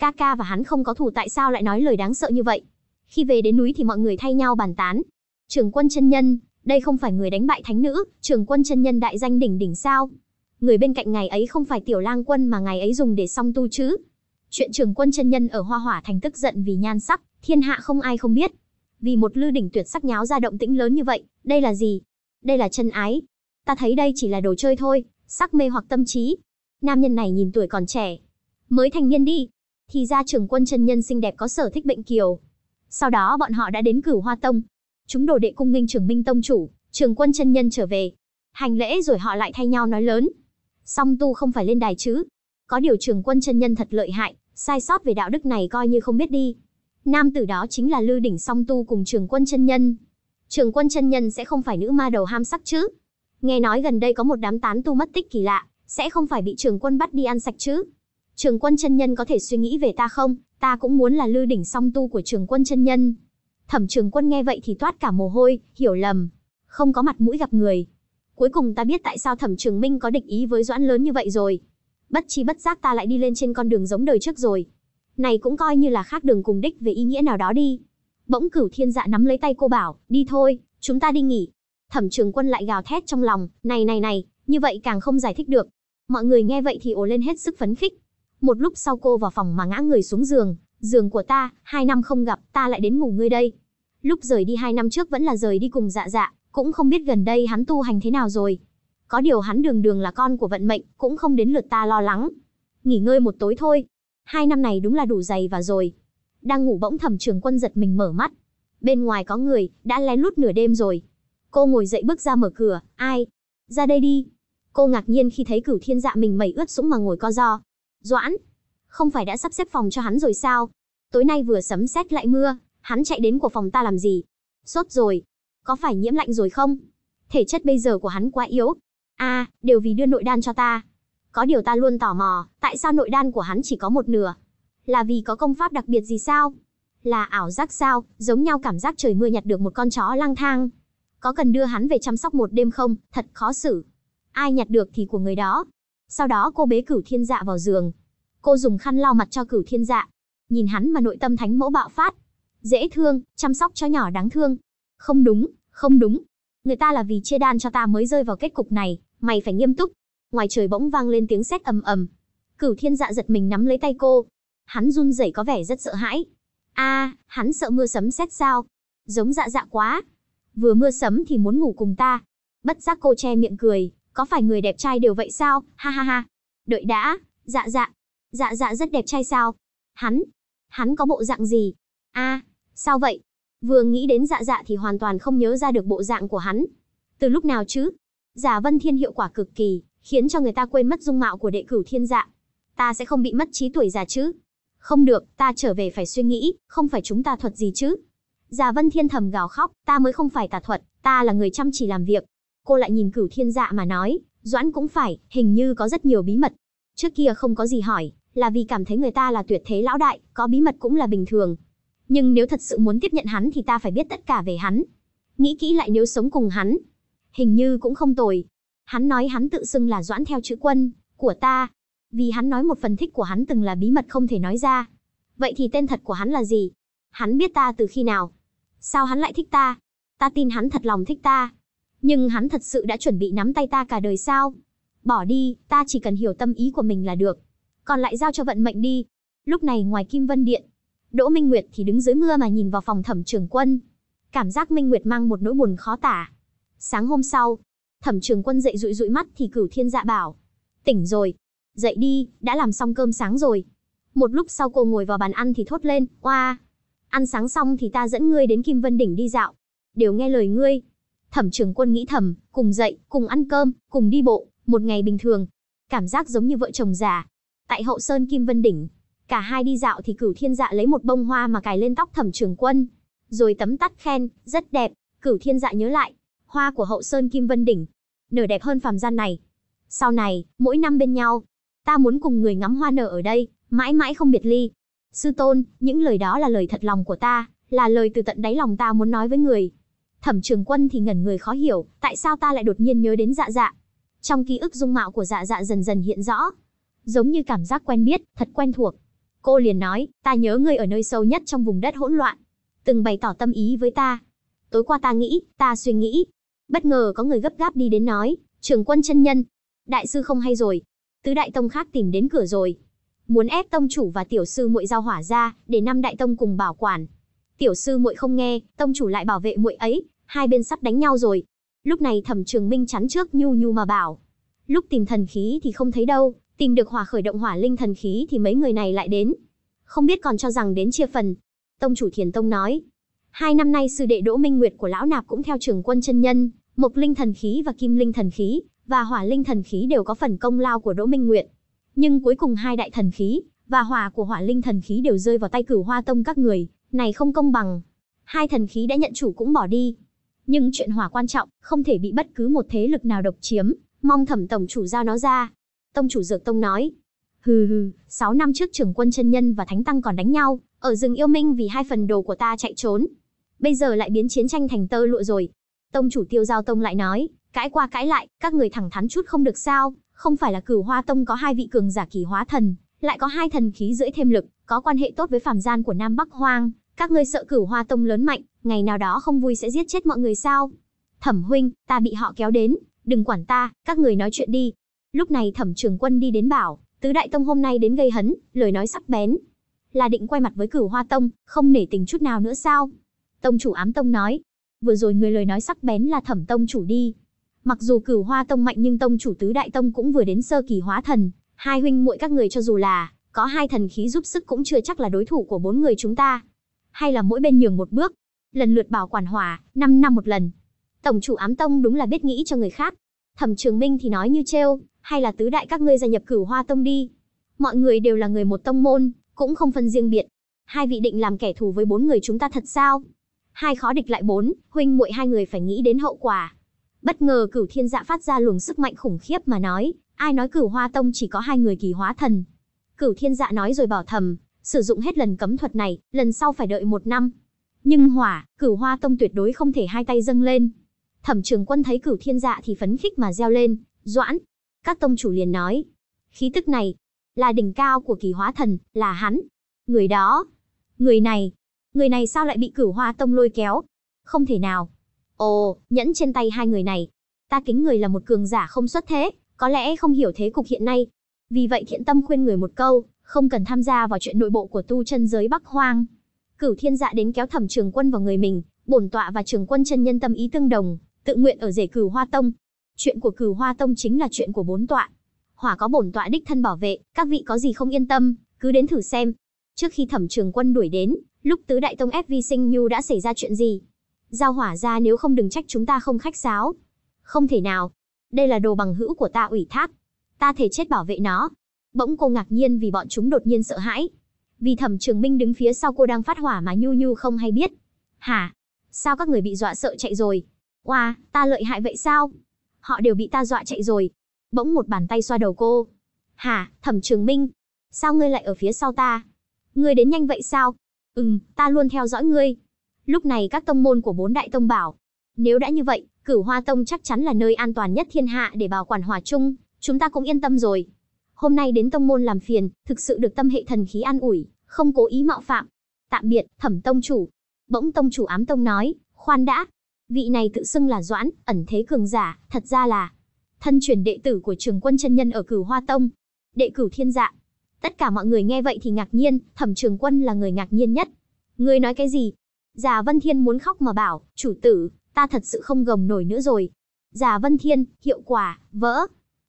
Ca ca và hắn không có thù tại sao lại nói lời đáng sợ như vậy. Khi về đến núi thì mọi người thay nhau bàn tán. Trường quân chân nhân, đây không phải người đánh bại thánh nữ, trường quân chân nhân đại danh đỉnh đỉnh sao. Người bên cạnh ngài ấy không phải tiểu lang quân mà ngài ấy dùng để song tu chứ. Chuyện trường quân chân nhân ở Hoa Hỏa Thành tức giận vì nhan sắc, thiên hạ không ai không biết. Vì một lư đỉnh tuyệt sắc nháo ra động tĩnh lớn như vậy, đây là gì? Đây là chân ái. Ta thấy đây chỉ là đồ chơi thôi, sắc mê hoặc tâm trí. Nam nhân này nhìn tuổi còn trẻ. Mới thành niên đi, thì ra trưởng quân chân nhân xinh đẹp có sở thích bệnh kiều. Sau đó bọn họ đã đến cửu hoa tông. Chúng đồ đệ cung nghênh trưởng minh tông chủ, trưởng quân chân nhân trở về. Hành lễ rồi họ lại thay nhau nói lớn. Song tu không phải lên đài chứ. Có điều trưởng quân chân nhân thật lợi hại, sai sót về đạo đức này coi như không biết đi. Nam tử đó chính là Lư Đỉnh Song Tu cùng Trường Quân Chân Nhân. Trường Quân Chân Nhân sẽ không phải nữ ma đầu ham sắc chứ? Nghe nói gần đây có một đám tán tu mất tích kỳ lạ, sẽ không phải bị Trường Quân bắt đi ăn sạch chứ? trường quân chân nhân có thể suy nghĩ về ta không, ta cũng muốn là lư đỉnh song tu của trường quân chân nhân. Thẩm trường quân nghe vậy thì toát cả mồ hôi, hiểu lầm. Không có mặt mũi gặp người. Cuối cùng ta biết tại sao thẩm trường minh có địch ý với doãn lớn như vậy rồi. Bất chi bất giác ta lại đi lên trên con đường giống đời trước rồi. Này cũng coi như là khác đường cùng đích về ý nghĩa nào đó đi. Bỗng cửu thiên dạ nắm lấy tay cô bảo, đi thôi, chúng ta đi nghỉ. Thẩm trường quân lại gào thét trong lòng, này này này, như vậy càng không giải thích được. Mọi người nghe vậy thì ồ lên hết sức phấn khích một lúc sau cô vào phòng mà ngã người xuống giường, giường của ta, hai năm không gặp, ta lại đến ngủ ngươi đây. Lúc rời đi hai năm trước vẫn là rời đi cùng dạ dạ, cũng không biết gần đây hắn tu hành thế nào rồi. Có điều hắn đường đường là con của vận mệnh, cũng không đến lượt ta lo lắng. Nghỉ ngơi một tối thôi. Hai năm này đúng là đủ dày và rồi. Đang ngủ bỗng thẩm trường quân giật mình mở mắt. Bên ngoài có người, đã lén lút nửa đêm rồi. Cô ngồi dậy bước ra mở cửa, ai? Ra đây đi. Cô ngạc nhiên khi thấy cửu thiên dạ mình mẩy ướt sũng mà ngồi co do, Doãn, không phải đã sắp xếp phòng cho hắn rồi sao? Tối nay vừa sấm sét lại mưa, hắn chạy đến của phòng ta làm gì? Sốt rồi, có phải nhiễm lạnh rồi không? Thể chất bây giờ của hắn quá yếu. à, đều vì đưa nội đan cho ta. Có điều ta luôn tò mò, tại sao nội đan của hắn chỉ có một nửa? Là vì có công pháp đặc biệt gì sao? Là ảo giác sao, giống nhau cảm giác trời mưa nhặt được một con chó lang thang. Có cần đưa hắn về chăm sóc một đêm không, thật khó xử. Ai nhặt được thì của người đó, sau đó cô bế cửu thiên dạ vào giường. Cô dùng khăn lau mặt cho cửu thiên dạ. Nhìn hắn mà nội tâm thánh mẫu bạo phát. Dễ thương, chăm sóc cho nhỏ đáng thương. Không đúng, không đúng. Người ta là vì chia đan cho ta mới rơi vào kết cục này, mày phải nghiêm túc. Ngoài trời bỗng vang lên tiếng sét ầm ầm. Cửu thiên dạ giật mình nắm lấy tay cô. Hắn run rẩy có vẻ rất sợ hãi. a à, hắn sợ mưa sấm sét sao? Giống dạ dạ quá. Vừa mưa sấm thì muốn ngủ cùng ta. Bất giác cô che miệng cười, có phải người đẹp trai đều vậy sao, ha ha ha. Đợi đã, dạ dạ, dạ dạ rất đẹp trai sao? Hắn, hắn có bộ dạng gì? a à, sao vậy? Vừa nghĩ đến dạ dạ thì hoàn toàn không nhớ ra được bộ dạng của hắn. Từ lúc nào chứ? Giả vân thiên hiệu quả cực kỳ, khiến cho người ta quên mất dung mạo của đệ cửu thiên dạ. Ta sẽ không bị mất trí tuổi già chứ? Không được, ta trở về phải suy nghĩ, không phải chúng ta thuật gì chứ? Giả vân thiên thầm gào khóc, ta mới không phải tà thuật, ta là người chăm chỉ làm việc, Cô lại nhìn cửu thiên dạ mà nói, Doãn cũng phải, hình như có rất nhiều bí mật. Trước kia không có gì hỏi, là vì cảm thấy người ta là tuyệt thế lão đại, có bí mật cũng là bình thường. Nhưng nếu thật sự muốn tiếp nhận hắn thì ta phải biết tất cả về hắn. Nghĩ kỹ lại nếu sống cùng hắn, hình như cũng không tồi. Hắn nói hắn tự xưng là Doãn theo chữ quân, của ta. Vì hắn nói một phần thích của hắn từng là bí mật không thể nói ra. Vậy thì tên thật của hắn là gì? Hắn biết ta từ khi nào? Sao hắn lại thích ta? Ta tin hắn thật lòng thích ta. Nhưng hắn thật sự đã chuẩn bị nắm tay ta cả đời sao? Bỏ đi, ta chỉ cần hiểu tâm ý của mình là được. Còn lại giao cho vận mệnh đi. Lúc này ngoài Kim Vân Điện, Đỗ Minh Nguyệt thì đứng dưới mưa mà nhìn vào phòng thẩm trưởng quân. Cảm giác Minh Nguyệt mang một nỗi buồn khó tả. Sáng hôm sau, thẩm trưởng quân dậy rụi rụi mắt thì cửu thiên dạ bảo. Tỉnh rồi. Dậy đi, đã làm xong cơm sáng rồi. Một lúc sau cô ngồi vào bàn ăn thì thốt lên, oa. Ăn sáng xong thì ta dẫn ngươi đến Kim Vân Đỉnh đi dạo. Đều nghe lời ngươi. Thẩm trưởng quân nghĩ thầm, cùng dậy, cùng ăn cơm, cùng đi bộ, một ngày bình thường. Cảm giác giống như vợ chồng già. Tại hậu sơn Kim Vân Đỉnh, cả hai đi dạo thì cửu thiên dạ lấy một bông hoa mà cài lên tóc thẩm trường quân. Rồi tấm tắt khen, rất đẹp, cửu thiên dạ nhớ lại. Hoa của hậu sơn Kim Vân Đỉnh, nở đẹp hơn phàm gian này. Sau này, mỗi năm bên nhau, ta muốn cùng người ngắm hoa nở ở đây, mãi mãi không biệt ly. Sư tôn, những lời đó là lời thật lòng của ta, là lời từ tận đáy lòng ta muốn nói với người, Thẩm Trường Quân thì ngẩn người khó hiểu, tại sao ta lại đột nhiên nhớ đến Dạ Dạ? Trong ký ức dung mạo của Dạ Dạ dần dần hiện rõ, giống như cảm giác quen biết, thật quen thuộc. Cô liền nói, ta nhớ ngươi ở nơi sâu nhất trong vùng đất hỗn loạn, từng bày tỏ tâm ý với ta. Tối qua ta nghĩ, ta suy nghĩ. Bất ngờ có người gấp gáp đi đến nói, Trường Quân chân nhân, đại sư không hay rồi, tứ đại tông khác tìm đến cửa rồi, muốn ép tông chủ và tiểu sư muội giao hỏa ra, để năm đại tông cùng bảo quản, Tiểu sư muội không nghe, tông chủ lại bảo vệ muội ấy, hai bên sắp đánh nhau rồi. Lúc này Thẩm Trường Minh chắn trước nhu nhu mà bảo, lúc tìm thần khí thì không thấy đâu, tìm được hỏa khởi động hỏa linh thần khí thì mấy người này lại đến. Không biết còn cho rằng đến chia phần. Tông chủ Thiền Tông nói, hai năm nay sư đệ Đỗ Minh Nguyệt của lão nạp cũng theo trường quân chân nhân, Mộc Linh thần khí và Kim Linh thần khí và Hỏa Linh thần khí đều có phần công lao của Đỗ Minh Nguyệt. Nhưng cuối cùng hai đại thần khí và hỏa của Hỏa Linh thần khí đều rơi vào tay Cửu Hoa Tông các người, này không công bằng. Hai thần khí đã nhận chủ cũng bỏ đi. Nhưng chuyện hỏa quan trọng, không thể bị bất cứ một thế lực nào độc chiếm, mong thẩm tổng chủ giao nó ra. Tông chủ Dược Tông nói. Hừ hừ, 6 năm trước trưởng quân chân nhân và thánh tăng còn đánh nhau, ở rừng yêu minh vì hai phần đồ của ta chạy trốn. Bây giờ lại biến chiến tranh thành tơ lụa rồi. Tông chủ tiêu giao tông lại nói, cãi qua cãi lại, các người thẳng thắn chút không được sao, không phải là cửu hoa tông có hai vị cường giả kỳ hóa thần, lại có hai thần khí rưỡi thêm lực, có quan hệ tốt với phàm gian của Nam Bắc Hoang, các ngươi sợ cửu hoa tông lớn mạnh, ngày nào đó không vui sẽ giết chết mọi người sao? Thẩm huynh, ta bị họ kéo đến, đừng quản ta, các người nói chuyện đi. Lúc này thẩm trường quân đi đến bảo, tứ đại tông hôm nay đến gây hấn, lời nói sắc bén. Là định quay mặt với cửu hoa tông, không nể tình chút nào nữa sao? Tông chủ ám tông nói, vừa rồi người lời nói sắc bén là thẩm tông chủ đi. Mặc dù cửu hoa tông mạnh nhưng tông chủ tứ đại tông cũng vừa đến sơ kỳ hóa thần, hai huynh muội các người cho dù là có hai thần khí giúp sức cũng chưa chắc là đối thủ của bốn người chúng ta hay là mỗi bên nhường một bước, lần lượt bảo quản hòa, 5 năm một lần. Tổng chủ ám tông đúng là biết nghĩ cho người khác. Thẩm Trường Minh thì nói như trêu, hay là tứ đại các ngươi gia nhập Cửu Hoa tông đi. Mọi người đều là người một tông môn, cũng không phân riêng biệt. Hai vị định làm kẻ thù với bốn người chúng ta thật sao? Hai khó địch lại bốn, huynh muội hai người phải nghĩ đến hậu quả. Bất ngờ Cửu Thiên Dạ phát ra luồng sức mạnh khủng khiếp mà nói, ai nói Cửu Hoa tông chỉ có hai người kỳ hóa thần. Cửu Thiên Dạ nói rồi bảo thầm, Sử dụng hết lần cấm thuật này, lần sau phải đợi một năm. Nhưng hỏa, cửu hoa tông tuyệt đối không thể hai tay dâng lên. Thẩm trường quân thấy cửu thiên dạ thì phấn khích mà reo lên, doãn. Các tông chủ liền nói, khí tức này, là đỉnh cao của kỳ hóa thần, là hắn. Người đó, người này, người này sao lại bị cửu hoa tông lôi kéo? Không thể nào. Ồ, nhẫn trên tay hai người này. Ta kính người là một cường giả không xuất thế, có lẽ không hiểu thế cục hiện nay. Vì vậy thiện tâm khuyên người một câu, không cần tham gia vào chuyện nội bộ của tu chân giới Bắc Hoang. Cửu Thiên Dạ đến kéo Thẩm Trường Quân vào người mình, bổn tọa và Trường Quân chân nhân tâm ý tương đồng, tự nguyện ở rể Cửu Hoa Tông. Chuyện của Cửu Hoa Tông chính là chuyện của bốn tọa. Hỏa có bổn tọa đích thân bảo vệ, các vị có gì không yên tâm, cứ đến thử xem. Trước khi Thẩm Trường Quân đuổi đến, lúc tứ đại tông FV Sinh Nhu đã xảy ra chuyện gì? Giao hỏa ra nếu không đừng trách chúng ta không khách sáo. Không thể nào. Đây là đồ bằng hữu của ta ủy thác. Ta thể chết bảo vệ nó, Bỗng cô ngạc nhiên vì bọn chúng đột nhiên sợ hãi. Vì Thẩm Trường Minh đứng phía sau cô đang phát hỏa mà Nhu Nhu không hay biết. "Hả? Sao các người bị dọa sợ chạy rồi? Oa, wow, ta lợi hại vậy sao? Họ đều bị ta dọa chạy rồi." Bỗng một bàn tay xoa đầu cô. "Hả, Thẩm Trường Minh, sao ngươi lại ở phía sau ta? Ngươi đến nhanh vậy sao? Ừm, ta luôn theo dõi ngươi. Lúc này các tông môn của bốn đại tông bảo, nếu đã như vậy, Cửu Hoa Tông chắc chắn là nơi an toàn nhất thiên hạ để bảo quản hòa chung, chúng ta cũng yên tâm rồi hôm nay đến tông môn làm phiền, thực sự được tâm hệ thần khí an ủi, không cố ý mạo phạm. Tạm biệt, Thẩm tông chủ. Bỗng tông chủ ám tông nói, khoan đã, vị này tự xưng là Doãn, ẩn thế cường giả, thật ra là thân truyền đệ tử của Trường Quân chân nhân ở Cửu Hoa Tông, đệ cửu thiên dạ. Tất cả mọi người nghe vậy thì ngạc nhiên, Thẩm Trường Quân là người ngạc nhiên nhất. người nói cái gì? Già Vân Thiên muốn khóc mà bảo, chủ tử, ta thật sự không gồng nổi nữa rồi. Già Vân Thiên, hiệu quả, vỡ.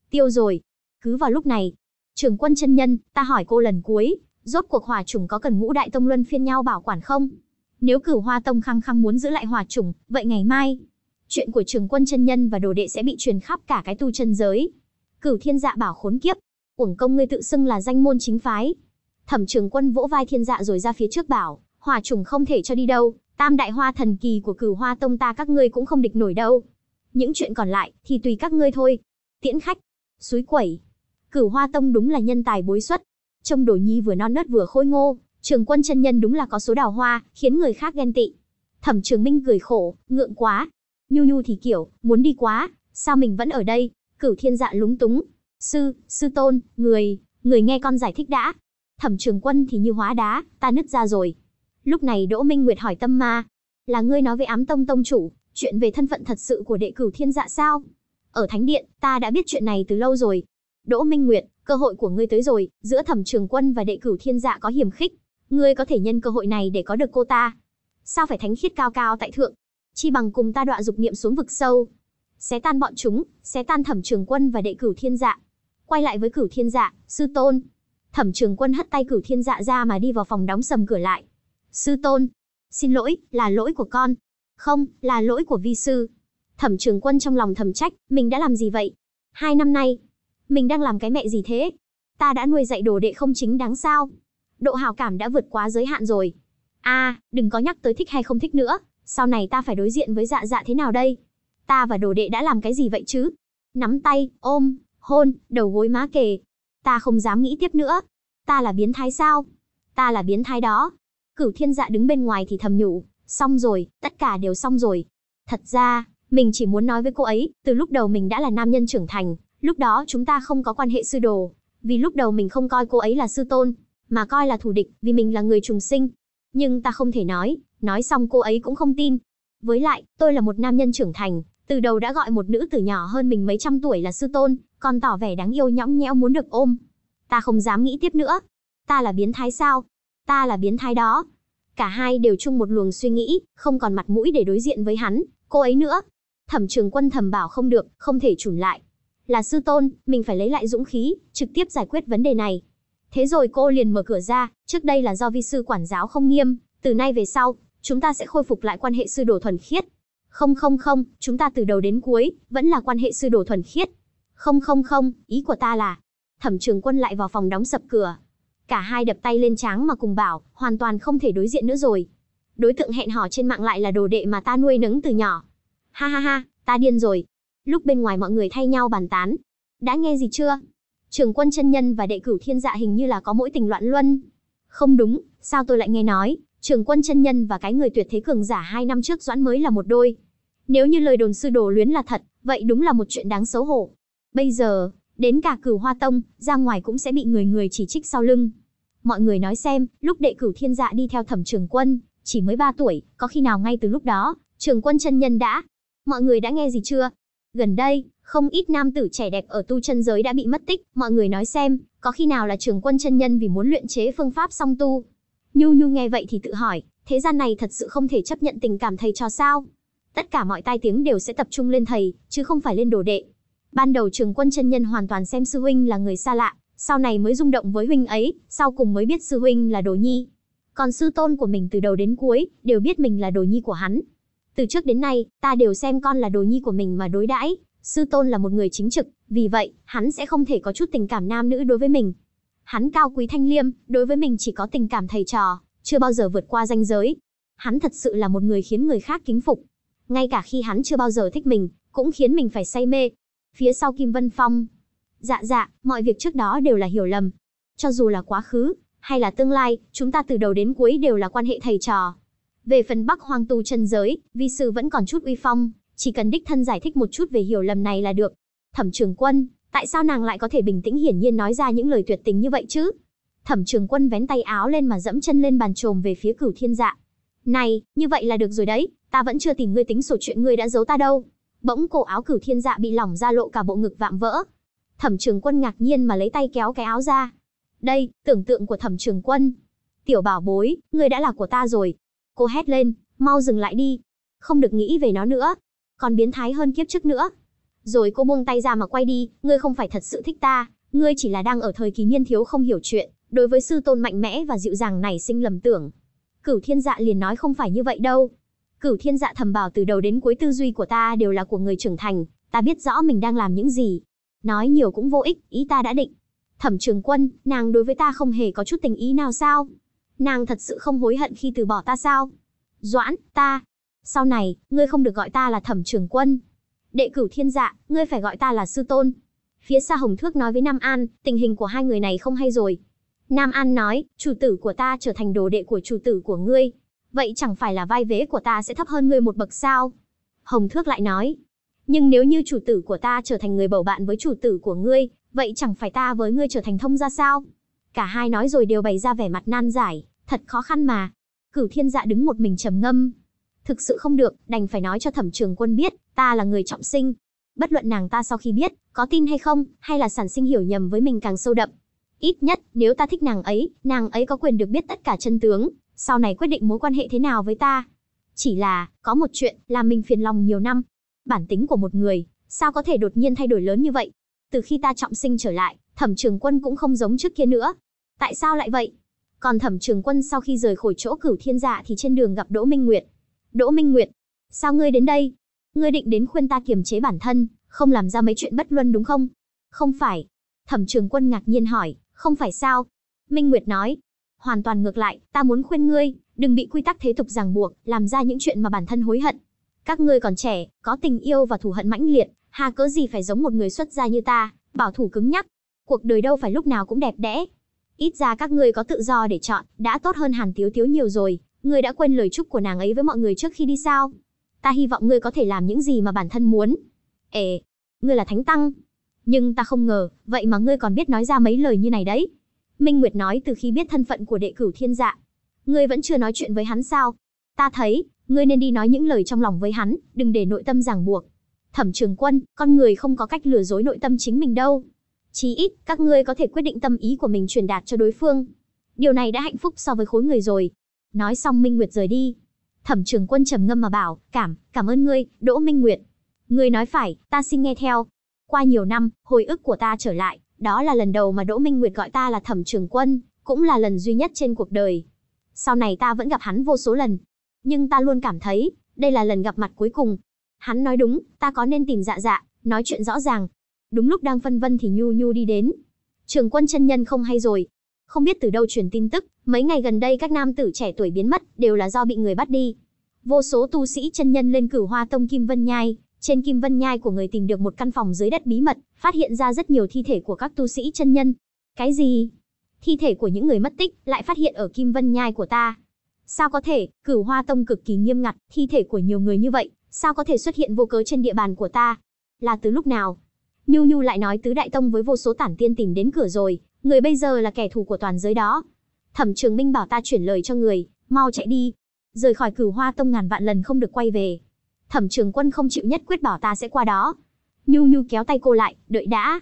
Tiêu rồi. Cứ vào lúc này, Trưởng quân chân nhân, ta hỏi cô lần cuối, rốt cuộc hòa chủng có cần ngũ đại tông luân phiên nhau bảo quản không? Nếu cửu hoa tông khăng khăng muốn giữ lại hòa chủng, vậy ngày mai, chuyện của trường quân chân nhân và đồ đệ sẽ bị truyền khắp cả cái tu chân giới. Cửu thiên dạ bảo khốn kiếp, uổng công ngươi tự xưng là danh môn chính phái. Thẩm trường quân vỗ vai thiên dạ rồi ra phía trước bảo, hòa trùng không thể cho đi đâu, tam đại hoa thần kỳ của cửu hoa tông ta các ngươi cũng không địch nổi đâu. Những chuyện còn lại thì tùy các ngươi thôi. Tiễn khách, suối quẩy, Cửu Hoa Tông đúng là nhân tài bối xuất. Trông Đồ Nhi vừa non nớt vừa khôi ngô, Trường Quân chân nhân đúng là có số đào hoa, khiến người khác ghen tị. Thẩm Trường Minh cười khổ, ngượng quá. Nhu Nhu thì kiểu, muốn đi quá, sao mình vẫn ở đây? Cửu Thiên Dạ lúng túng. Sư, sư tôn, người, người nghe con giải thích đã. Thẩm Trường Quân thì như hóa đá, ta nứt ra rồi. Lúc này Đỗ Minh Nguyệt hỏi Tâm Ma, là ngươi nói với Ám Tông tông chủ, chuyện về thân phận thật sự của đệ Cửu Thiên Dạ sao? Ở thánh điện, ta đã biết chuyện này từ lâu rồi, Đỗ Minh Nguyệt, cơ hội của ngươi tới rồi, giữa Thẩm Trường Quân và đệ cửu thiên dạ có hiểm khích, ngươi có thể nhân cơ hội này để có được cô ta. Sao phải thánh khiết cao cao tại thượng, chi bằng cùng ta đọa dục niệm xuống vực sâu, xé tan bọn chúng, xé tan Thẩm Trường Quân và đệ cửu thiên dạ. Quay lại với cửu thiên dạ, sư tôn. Thẩm Trường Quân hất tay cửu thiên dạ ra mà đi vào phòng đóng sầm cửa lại. Sư tôn, xin lỗi, là lỗi của con. Không, là lỗi của vi sư. Thẩm Trường Quân trong lòng thầm trách, mình đã làm gì vậy? Hai năm nay, mình đang làm cái mẹ gì thế? Ta đã nuôi dạy đồ đệ không chính đáng sao? Độ hào cảm đã vượt quá giới hạn rồi. a à, đừng có nhắc tới thích hay không thích nữa. Sau này ta phải đối diện với dạ dạ thế nào đây? Ta và đồ đệ đã làm cái gì vậy chứ? Nắm tay, ôm, hôn, đầu gối má kề. Ta không dám nghĩ tiếp nữa. Ta là biến thái sao? Ta là biến thái đó. Cửu thiên dạ đứng bên ngoài thì thầm nhủ. Xong rồi, tất cả đều xong rồi. Thật ra, mình chỉ muốn nói với cô ấy, từ lúc đầu mình đã là nam nhân trưởng thành, Lúc đó chúng ta không có quan hệ sư đồ, vì lúc đầu mình không coi cô ấy là sư tôn, mà coi là thù địch, vì mình là người trùng sinh. Nhưng ta không thể nói, nói xong cô ấy cũng không tin. Với lại, tôi là một nam nhân trưởng thành, từ đầu đã gọi một nữ tử nhỏ hơn mình mấy trăm tuổi là sư tôn, còn tỏ vẻ đáng yêu nhõng nhẽo muốn được ôm. Ta không dám nghĩ tiếp nữa. Ta là biến thái sao? Ta là biến thái đó. Cả hai đều chung một luồng suy nghĩ, không còn mặt mũi để đối diện với hắn, cô ấy nữa. Thẩm trường quân thầm bảo không được, không thể chùn lại, là sư tôn, mình phải lấy lại dũng khí, trực tiếp giải quyết vấn đề này. Thế rồi cô liền mở cửa ra, trước đây là do vi sư quản giáo không nghiêm, từ nay về sau, chúng ta sẽ khôi phục lại quan hệ sư đồ thuần khiết. Không không không, chúng ta từ đầu đến cuối, vẫn là quan hệ sư đồ thuần khiết. Không không không, ý của ta là, thẩm trường quân lại vào phòng đóng sập cửa. Cả hai đập tay lên tráng mà cùng bảo, hoàn toàn không thể đối diện nữa rồi. Đối tượng hẹn hò trên mạng lại là đồ đệ mà ta nuôi nấng từ nhỏ. Ha ha ha, ta điên rồi, lúc bên ngoài mọi người thay nhau bàn tán. Đã nghe gì chưa? Trường quân chân nhân và đệ cửu thiên dạ hình như là có mỗi tình loạn luân. Không đúng, sao tôi lại nghe nói, trường quân chân nhân và cái người tuyệt thế cường giả hai năm trước doãn mới là một đôi. Nếu như lời đồn sư đồ luyến là thật, vậy đúng là một chuyện đáng xấu hổ. Bây giờ, đến cả cửu hoa tông, ra ngoài cũng sẽ bị người người chỉ trích sau lưng. Mọi người nói xem, lúc đệ cửu thiên dạ đi theo thẩm trường quân, chỉ mới 3 tuổi, có khi nào ngay từ lúc đó, trường quân chân nhân đã. Mọi người đã nghe gì chưa? Gần đây, không ít nam tử trẻ đẹp ở tu chân giới đã bị mất tích, mọi người nói xem, có khi nào là trường quân chân nhân vì muốn luyện chế phương pháp song tu. Nhu Nhu nghe vậy thì tự hỏi, thế gian này thật sự không thể chấp nhận tình cảm thầy trò sao? Tất cả mọi tai tiếng đều sẽ tập trung lên thầy, chứ không phải lên đồ đệ. Ban đầu trường quân chân nhân hoàn toàn xem sư huynh là người xa lạ, sau này mới rung động với huynh ấy, sau cùng mới biết sư huynh là đồ nhi. Còn sư tôn của mình từ đầu đến cuối, đều biết mình là đồ nhi của hắn. Từ trước đến nay, ta đều xem con là đồ nhi của mình mà đối đãi. Sư tôn là một người chính trực, vì vậy, hắn sẽ không thể có chút tình cảm nam nữ đối với mình. Hắn cao quý thanh liêm, đối với mình chỉ có tình cảm thầy trò, chưa bao giờ vượt qua danh giới. Hắn thật sự là một người khiến người khác kính phục. Ngay cả khi hắn chưa bao giờ thích mình, cũng khiến mình phải say mê. Phía sau Kim Vân Phong. Dạ dạ, mọi việc trước đó đều là hiểu lầm. Cho dù là quá khứ, hay là tương lai, chúng ta từ đầu đến cuối đều là quan hệ thầy trò. Về phần Bắc Hoang tu chân giới, vi sư vẫn còn chút uy phong, chỉ cần đích thân giải thích một chút về hiểu lầm này là được. Thẩm Trường Quân, tại sao nàng lại có thể bình tĩnh hiển nhiên nói ra những lời tuyệt tình như vậy chứ? Thẩm Trường Quân vén tay áo lên mà dẫm chân lên bàn trồm về phía Cửu Thiên Dạ. "Này, như vậy là được rồi đấy, ta vẫn chưa tìm ngươi tính sổ chuyện ngươi đã giấu ta đâu." Bỗng cổ áo Cửu Thiên Dạ bị lỏng ra lộ cả bộ ngực vạm vỡ. Thẩm Trường Quân ngạc nhiên mà lấy tay kéo cái áo ra. "Đây, tưởng tượng của Thẩm Trường Quân. Tiểu bảo bối, ngươi đã là của ta rồi, Cô hét lên, mau dừng lại đi. Không được nghĩ về nó nữa. Còn biến thái hơn kiếp trước nữa. Rồi cô buông tay ra mà quay đi, ngươi không phải thật sự thích ta, ngươi chỉ là đang ở thời kỳ niên thiếu không hiểu chuyện, đối với sư tôn mạnh mẽ và dịu dàng này sinh lầm tưởng. Cửu thiên dạ liền nói không phải như vậy đâu. Cửu thiên dạ thầm bảo từ đầu đến cuối tư duy của ta đều là của người trưởng thành, ta biết rõ mình đang làm những gì. Nói nhiều cũng vô ích, ý ta đã định. Thẩm trường quân, nàng đối với ta không hề có chút tình ý nào sao? nàng thật sự không hối hận khi từ bỏ ta sao? Doãn, ta. Sau này, ngươi không được gọi ta là thẩm trưởng quân. Đệ cửu thiên dạ, ngươi phải gọi ta là sư tôn. Phía xa Hồng Thước nói với Nam An, tình hình của hai người này không hay rồi. Nam An nói, chủ tử của ta trở thành đồ đệ của chủ tử của ngươi. Vậy chẳng phải là vai vế của ta sẽ thấp hơn ngươi một bậc sao? Hồng Thước lại nói, nhưng nếu như chủ tử của ta trở thành người bầu bạn với chủ tử của ngươi, vậy chẳng phải ta với ngươi trở thành thông gia sao? Cả hai nói rồi đều bày ra vẻ mặt nan giải. Thật khó khăn mà. Cửu thiên dạ đứng một mình trầm ngâm. Thực sự không được, đành phải nói cho thẩm trường quân biết, ta là người trọng sinh. Bất luận nàng ta sau khi biết, có tin hay không, hay là sản sinh hiểu nhầm với mình càng sâu đậm. Ít nhất, nếu ta thích nàng ấy, nàng ấy có quyền được biết tất cả chân tướng, sau này quyết định mối quan hệ thế nào với ta. Chỉ là, có một chuyện, làm mình phiền lòng nhiều năm. Bản tính của một người, sao có thể đột nhiên thay đổi lớn như vậy? Từ khi ta trọng sinh trở lại, thẩm trường quân cũng không giống trước kia nữa. Tại sao lại vậy? Còn Thẩm Trường Quân sau khi rời khỏi chỗ Cửu Thiên Dạ thì trên đường gặp Đỗ Minh Nguyệt. "Đỗ Minh Nguyệt, sao ngươi đến đây? Ngươi định đến khuyên ta kiềm chế bản thân, không làm ra mấy chuyện bất luân đúng không?" "Không phải." Thẩm Trường Quân ngạc nhiên hỏi, "Không phải sao?" Minh Nguyệt nói, "Hoàn toàn ngược lại, ta muốn khuyên ngươi, đừng bị quy tắc thế tục ràng buộc, làm ra những chuyện mà bản thân hối hận. Các ngươi còn trẻ, có tình yêu và thù hận mãnh liệt, hà cớ gì phải giống một người xuất gia như ta, bảo thủ cứng nhắc. Cuộc đời đâu phải lúc nào cũng đẹp đẽ, ít ra các ngươi có tự do để chọn, đã tốt hơn Hàn Tiếu Tiếu nhiều rồi, ngươi đã quên lời chúc của nàng ấy với mọi người trước khi đi sao? Ta hy vọng ngươi có thể làm những gì mà bản thân muốn. Ê, ngươi là thánh tăng. Nhưng ta không ngờ, vậy mà ngươi còn biết nói ra mấy lời như này đấy. Minh Nguyệt nói từ khi biết thân phận của đệ cửu thiên dạ. Ngươi vẫn chưa nói chuyện với hắn sao? Ta thấy, ngươi nên đi nói những lời trong lòng với hắn, đừng để nội tâm ràng buộc. Thẩm trường quân, con người không có cách lừa dối nội tâm chính mình đâu. Chí ít, các ngươi có thể quyết định tâm ý của mình truyền đạt cho đối phương. Điều này đã hạnh phúc so với khối người rồi. Nói xong Minh Nguyệt rời đi. Thẩm Trường Quân trầm ngâm mà bảo, "Cảm, cảm ơn ngươi, Đỗ Minh Nguyệt. Ngươi nói phải, ta xin nghe theo." Qua nhiều năm, hồi ức của ta trở lại, đó là lần đầu mà Đỗ Minh Nguyệt gọi ta là Thẩm Trường Quân, cũng là lần duy nhất trên cuộc đời. Sau này ta vẫn gặp hắn vô số lần, nhưng ta luôn cảm thấy, đây là lần gặp mặt cuối cùng. Hắn nói đúng, ta có nên tìm dạ dạ, nói chuyện rõ ràng, Đúng lúc đang phân vân thì Nhu Nhu đi đến. Trường quân chân nhân không hay rồi. Không biết từ đâu truyền tin tức, mấy ngày gần đây các nam tử trẻ tuổi biến mất đều là do bị người bắt đi. Vô số tu sĩ chân nhân lên cửu hoa tông Kim Vân Nhai, trên Kim Vân Nhai của người tìm được một căn phòng dưới đất bí mật, phát hiện ra rất nhiều thi thể của các tu sĩ chân nhân. Cái gì? Thi thể của những người mất tích lại phát hiện ở Kim Vân Nhai của ta. Sao có thể, cửu hoa tông cực kỳ nghiêm ngặt, thi thể của nhiều người như vậy, sao có thể xuất hiện vô cớ trên địa bàn của ta? Là từ lúc nào? Nhu Nhu lại nói tứ đại tông với vô số tản tiên tìm đến cửa rồi, người bây giờ là kẻ thù của toàn giới đó. Thẩm Trường Minh bảo ta chuyển lời cho người, mau chạy đi, rời khỏi Cửu Hoa Tông ngàn vạn lần không được quay về. Thẩm Trường Quân không chịu nhất quyết bảo ta sẽ qua đó. Nhu Nhu kéo tay cô lại, đợi đã.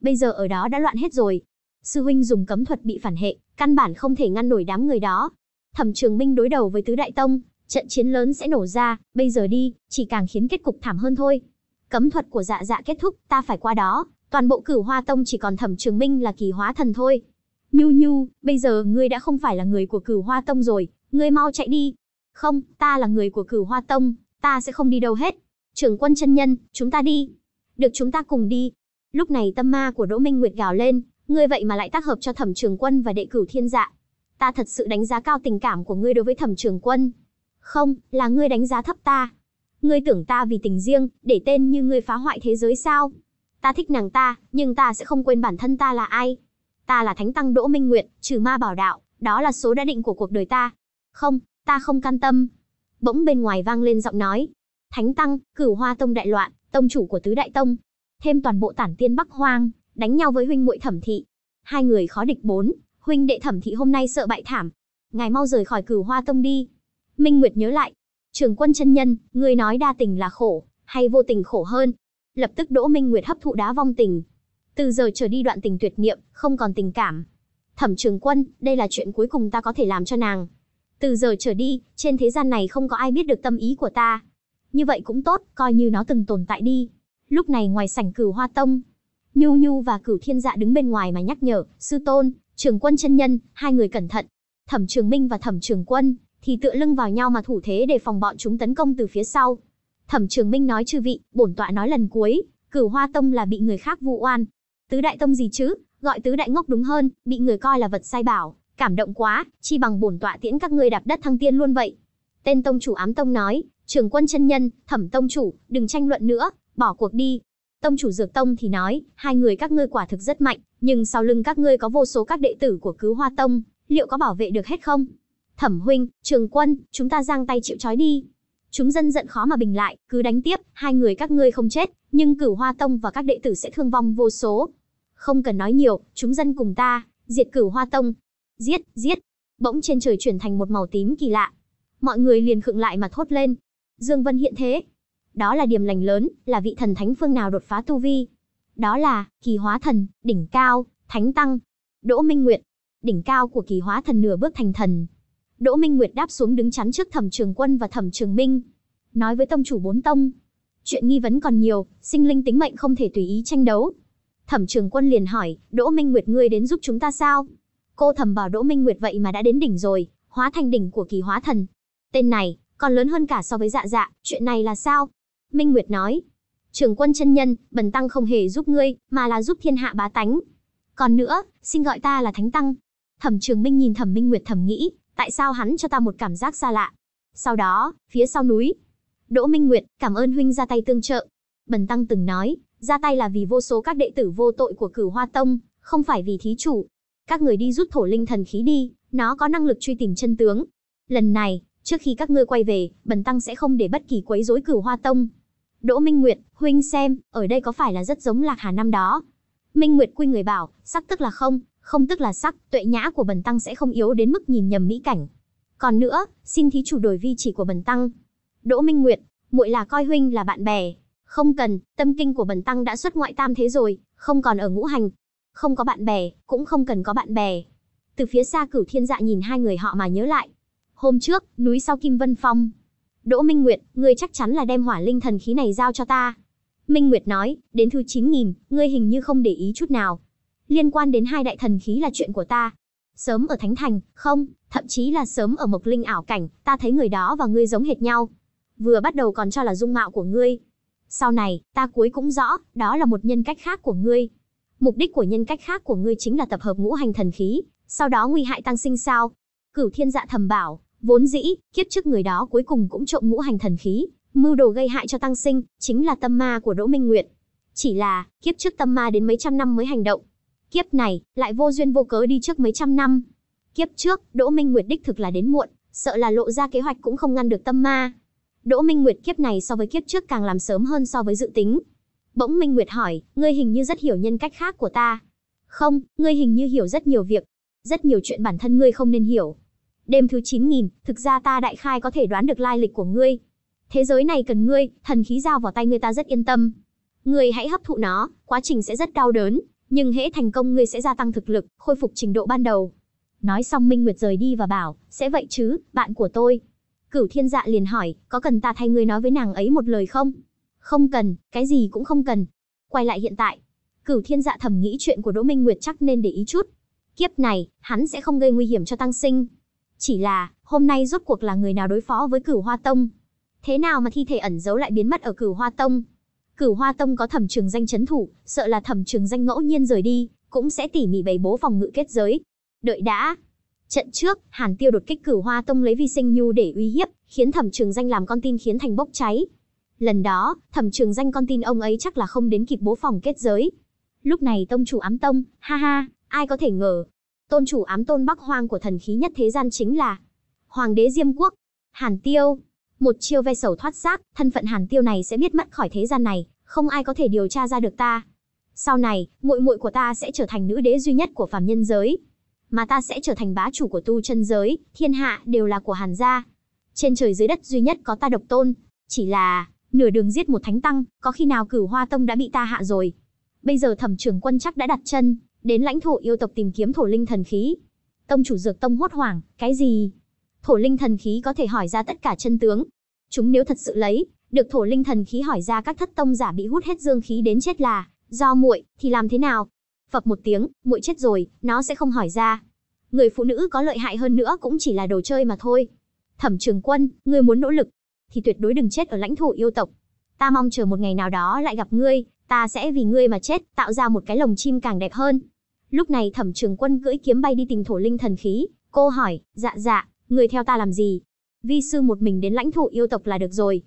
Bây giờ ở đó đã loạn hết rồi. Sư huynh dùng cấm thuật bị phản hệ, căn bản không thể ngăn nổi đám người đó. Thẩm Trường Minh đối đầu với Tứ Đại Tông, trận chiến lớn sẽ nổ ra, bây giờ đi, chỉ càng khiến kết cục thảm hơn thôi. Cấm thuật của dạ dạ kết thúc, ta phải qua đó, toàn bộ cửu hoa tông chỉ còn thẩm trường minh là kỳ hóa thần thôi. Nhu nhu, bây giờ ngươi đã không phải là người của cửu hoa tông rồi, ngươi mau chạy đi. Không, ta là người của cửu hoa tông, ta sẽ không đi đâu hết. Trưởng quân chân nhân, chúng ta đi. Được chúng ta cùng đi. Lúc này tâm ma của Đỗ Minh Nguyệt gào lên, ngươi vậy mà lại tác hợp cho thẩm trường quân và đệ cửu thiên dạ. Ta thật sự đánh giá cao tình cảm của ngươi đối với thẩm trường quân. Không, là ngươi đánh giá thấp ta. Ngươi tưởng ta vì tình riêng, để tên như ngươi phá hoại thế giới sao? Ta thích nàng ta, nhưng ta sẽ không quên bản thân ta là ai. Ta là Thánh Tăng Đỗ Minh Nguyệt, trừ ma bảo đạo, đó là số đã định của cuộc đời ta. Không, ta không can tâm. Bỗng bên ngoài vang lên giọng nói. Thánh Tăng, cửu hoa tông đại loạn, tông chủ của tứ đại tông. Thêm toàn bộ tản tiên Bắc Hoang, đánh nhau với huynh muội thẩm thị. Hai người khó địch bốn, huynh đệ thẩm thị hôm nay sợ bại thảm. Ngài mau rời khỏi cửu hoa tông đi. Minh Nguyệt nhớ lại, Trường quân chân nhân, ngươi nói đa tình là khổ, hay vô tình khổ hơn? Lập tức Đỗ Minh Nguyệt hấp thụ đá vong tình. Từ giờ trở đi đoạn tình tuyệt niệm, không còn tình cảm. Thẩm trường quân, đây là chuyện cuối cùng ta có thể làm cho nàng. Từ giờ trở đi, trên thế gian này không có ai biết được tâm ý của ta. Như vậy cũng tốt, coi như nó từng tồn tại đi. Lúc này ngoài sảnh cửu hoa tông, Nhu Nhu và cửu thiên dạ đứng bên ngoài mà nhắc nhở, sư tôn, trường quân chân nhân, hai người cẩn thận. Thẩm trường minh và thẩm trường quân, thì tựa lưng vào nhau mà thủ thế để phòng bọn chúng tấn công từ phía sau. Thẩm Trường Minh nói chư vị, bổn tọa nói lần cuối, Cửu Hoa Tông là bị người khác vu oan. Tứ đại tông gì chứ, gọi tứ đại ngốc đúng hơn, bị người coi là vật sai bảo, cảm động quá, chi bằng bổn tọa tiễn các ngươi đạp đất thăng tiên luôn vậy. Tên tông chủ Ám Tông nói, Trường Quân chân nhân, Thẩm tông chủ, đừng tranh luận nữa, bỏ cuộc đi. Tông chủ Dược Tông thì nói, hai người các ngươi quả thực rất mạnh, nhưng sau lưng các ngươi có vô số các đệ tử của Cứu Hoa Tông, liệu có bảo vệ được hết không? Thẩm huynh, Trường Quân, chúng ta giang tay chịu trói đi. Chúng dân giận khó mà bình lại, cứ đánh tiếp, hai người các ngươi không chết, nhưng Cửu Hoa Tông và các đệ tử sẽ thương vong vô số. Không cần nói nhiều, chúng dân cùng ta, diệt Cửu Hoa Tông. Giết, giết. Bỗng trên trời chuyển thành một màu tím kỳ lạ. Mọi người liền khựng lại mà thốt lên. Dương Vân hiện thế. Đó là điểm lành lớn, là vị thần thánh phương nào đột phá tu vi. Đó là kỳ hóa thần, đỉnh cao, thánh tăng. Đỗ Minh Nguyệt, đỉnh cao của kỳ hóa thần nửa bước thành thần, Đỗ Minh Nguyệt đáp xuống đứng chắn trước Thẩm Trường Quân và Thẩm Trường Minh. Nói với tông chủ bốn tông, chuyện nghi vấn còn nhiều, sinh linh tính mệnh không thể tùy ý tranh đấu. Thẩm Trường Quân liền hỏi, Đỗ Minh Nguyệt ngươi đến giúp chúng ta sao? Cô thầm bảo Đỗ Minh Nguyệt vậy mà đã đến đỉnh rồi, hóa thành đỉnh của kỳ hóa thần. Tên này, còn lớn hơn cả so với dạ dạ, chuyện này là sao? Minh Nguyệt nói, Trường Quân chân nhân, Bần Tăng không hề giúp ngươi, mà là giúp thiên hạ bá tánh. Còn nữa, xin gọi ta là Thánh Tăng. Thẩm Trường Minh nhìn Thẩm Minh Nguyệt thẩm nghĩ, Tại sao hắn cho ta một cảm giác xa lạ? Sau đó, phía sau núi, Đỗ Minh Nguyệt, cảm ơn huynh ra tay tương trợ. Bần tăng từng nói, ra tay là vì vô số các đệ tử vô tội của Cửu Hoa Tông, không phải vì thí chủ. Các người đi rút thổ linh thần khí đi, nó có năng lực truy tìm chân tướng. Lần này, trước khi các ngươi quay về, bần tăng sẽ không để bất kỳ quấy rối Cửu Hoa Tông. Đỗ Minh Nguyệt, huynh xem, ở đây có phải là rất giống Lạc Hà năm đó? Minh Nguyệt quy người bảo, sắc tức là không, không tức là sắc, tuệ nhã của bần tăng sẽ không yếu đến mức nhìn nhầm mỹ cảnh. Còn nữa, xin thí chủ đổi vi chỉ của bần tăng. Đỗ Minh Nguyệt, muội là coi huynh là bạn bè. Không cần, tâm kinh của bần tăng đã xuất ngoại tam thế rồi, không còn ở ngũ hành. Không có bạn bè, cũng không cần có bạn bè. Từ phía xa cửu thiên dạ nhìn hai người họ mà nhớ lại. Hôm trước, núi sau Kim Vân Phong. Đỗ Minh Nguyệt, ngươi chắc chắn là đem hỏa linh thần khí này giao cho ta. Minh Nguyệt nói, đến thứ 9.000, ngươi hình như không để ý chút nào, Liên quan đến hai đại thần khí là chuyện của ta. Sớm ở Thánh Thành, không, thậm chí là sớm ở Mộc Linh ảo cảnh, ta thấy người đó và ngươi giống hệt nhau. Vừa bắt đầu còn cho là dung mạo của ngươi. Sau này, ta cuối cũng rõ, đó là một nhân cách khác của ngươi. Mục đích của nhân cách khác của ngươi chính là tập hợp ngũ hành thần khí, sau đó nguy hại tăng sinh sao? Cửu Thiên Dạ thầm bảo, vốn dĩ, kiếp trước người đó cuối cùng cũng trộm ngũ hành thần khí, mưu đồ gây hại cho tăng sinh, chính là tâm ma của Đỗ Minh Nguyệt. Chỉ là, kiếp trước tâm ma đến mấy trăm năm mới hành động, Kiếp này, lại vô duyên vô cớ đi trước mấy trăm năm. Kiếp trước, Đỗ Minh Nguyệt đích thực là đến muộn, sợ là lộ ra kế hoạch cũng không ngăn được tâm ma. Đỗ Minh Nguyệt kiếp này so với kiếp trước càng làm sớm hơn so với dự tính. Bỗng Minh Nguyệt hỏi, ngươi hình như rất hiểu nhân cách khác của ta. Không, ngươi hình như hiểu rất nhiều việc, rất nhiều chuyện bản thân ngươi không nên hiểu. Đêm thứ 9000, thực ra ta đại khai có thể đoán được lai lịch của ngươi. Thế giới này cần ngươi, thần khí giao vào tay ngươi ta rất yên tâm. Ngươi hãy hấp thụ nó, quá trình sẽ rất đau đớn, nhưng hễ thành công ngươi sẽ gia tăng thực lực, khôi phục trình độ ban đầu. Nói xong Minh Nguyệt rời đi và bảo, sẽ vậy chứ, bạn của tôi. Cửu thiên dạ liền hỏi, có cần ta thay ngươi nói với nàng ấy một lời không? Không cần, cái gì cũng không cần. Quay lại hiện tại, cửu thiên dạ thầm nghĩ chuyện của Đỗ Minh Nguyệt chắc nên để ý chút. Kiếp này, hắn sẽ không gây nguy hiểm cho tăng sinh. Chỉ là, hôm nay rốt cuộc là người nào đối phó với cửu hoa tông? Thế nào mà thi thể ẩn giấu lại biến mất ở cửu hoa tông? Cửu Hoa Tông có Thẩm Trường Danh chấn thủ, sợ là Thẩm Trường Danh ngẫu nhiên rời đi, cũng sẽ tỉ mỉ bày bố phòng ngự kết giới. Đợi đã. Trận trước, Hàn Tiêu đột kích Cửu Hoa Tông lấy Vi Sinh Nhu để uy hiếp, khiến Thẩm Trường Danh làm con tin khiến thành bốc cháy. Lần đó, Thẩm Trường Danh con tin ông ấy chắc là không đến kịp bố phòng kết giới. Lúc này tông chủ ám tông, ha ha, ai có thể ngờ. Tôn chủ ám tôn Bắc Hoang của thần khí nhất thế gian chính là Hoàng đế Diêm Quốc. Hàn Tiêu, một chiêu ve sầu thoát xác, thân phận Hàn Tiêu này sẽ biết mất khỏi thế gian này, không ai có thể điều tra ra được ta. Sau này, muội muội của ta sẽ trở thành nữ đế duy nhất của phàm nhân giới, mà ta sẽ trở thành bá chủ của tu chân giới, thiên hạ đều là của Hàn gia. Trên trời dưới đất duy nhất có ta độc tôn, chỉ là nửa đường giết một thánh tăng, có khi nào Cửu Hoa Tông đã bị ta hạ rồi. Bây giờ Thẩm trưởng quân chắc đã đặt chân đến lãnh thổ yêu tộc tìm kiếm thổ linh thần khí. Tông chủ Dược Tông hốt hoảng, cái gì? thổ linh thần khí có thể hỏi ra tất cả chân tướng. Chúng nếu thật sự lấy, được thổ linh thần khí hỏi ra các thất tông giả bị hút hết dương khí đến chết là, do muội thì làm thế nào? Phập một tiếng, muội chết rồi, nó sẽ không hỏi ra. Người phụ nữ có lợi hại hơn nữa cũng chỉ là đồ chơi mà thôi. Thẩm Trường Quân, ngươi muốn nỗ lực thì tuyệt đối đừng chết ở lãnh thổ yêu tộc. Ta mong chờ một ngày nào đó lại gặp ngươi, ta sẽ vì ngươi mà chết, tạo ra một cái lồng chim càng đẹp hơn. Lúc này Thẩm Trường Quân cưỡi kiếm bay đi tìm thổ linh thần khí, cô hỏi, "Dạ dạ, Người theo ta làm gì? Vi sư một mình đến lãnh thổ yêu tộc là được rồi.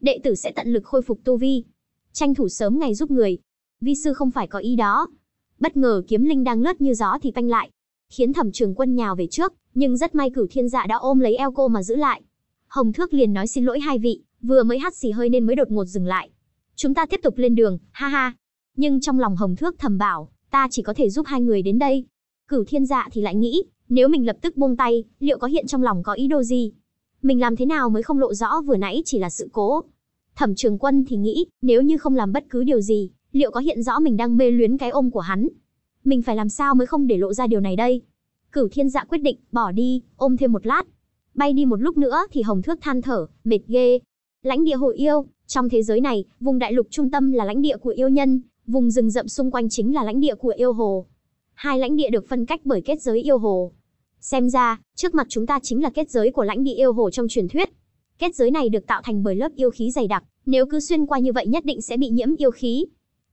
Đệ tử sẽ tận lực khôi phục tu vi. Tranh thủ sớm ngày giúp người. Vi sư không phải có ý đó. Bất ngờ kiếm linh đang lướt như gió thì phanh lại. Khiến thẩm trường quân nhào về trước, nhưng rất may cửu thiên dạ đã ôm lấy eo cô mà giữ lại. Hồng Thước liền nói xin lỗi hai vị, vừa mới hát xì hơi nên mới đột ngột dừng lại. Chúng ta tiếp tục lên đường, ha ha. Nhưng trong lòng Hồng Thước thầm bảo, ta chỉ có thể giúp hai người đến đây. Cửu Thiên Dạ thì lại nghĩ, nếu mình lập tức buông tay, liệu có hiện trong lòng có ý đồ gì? Mình làm thế nào mới không lộ rõ vừa nãy chỉ là sự cố? Thẩm Trường Quân thì nghĩ, nếu như không làm bất cứ điều gì, liệu có hiện rõ mình đang mê luyến cái ôm của hắn? Mình phải làm sao mới không để lộ ra điều này đây? Cửu Thiên Dạ quyết định bỏ đi, ôm thêm một lát. Bay đi một lúc nữa thì Hồng Thước than thở, mệt ghê. Lãnh địa hội yêu, trong thế giới này, vùng đại lục trung tâm là lãnh địa của yêu nhân, vùng rừng rậm xung quanh chính là lãnh địa của yêu hồ hai lãnh địa được phân cách bởi kết giới yêu hồ. Xem ra, trước mặt chúng ta chính là kết giới của lãnh địa yêu hồ trong truyền thuyết. Kết giới này được tạo thành bởi lớp yêu khí dày đặc, nếu cứ xuyên qua như vậy nhất định sẽ bị nhiễm yêu khí.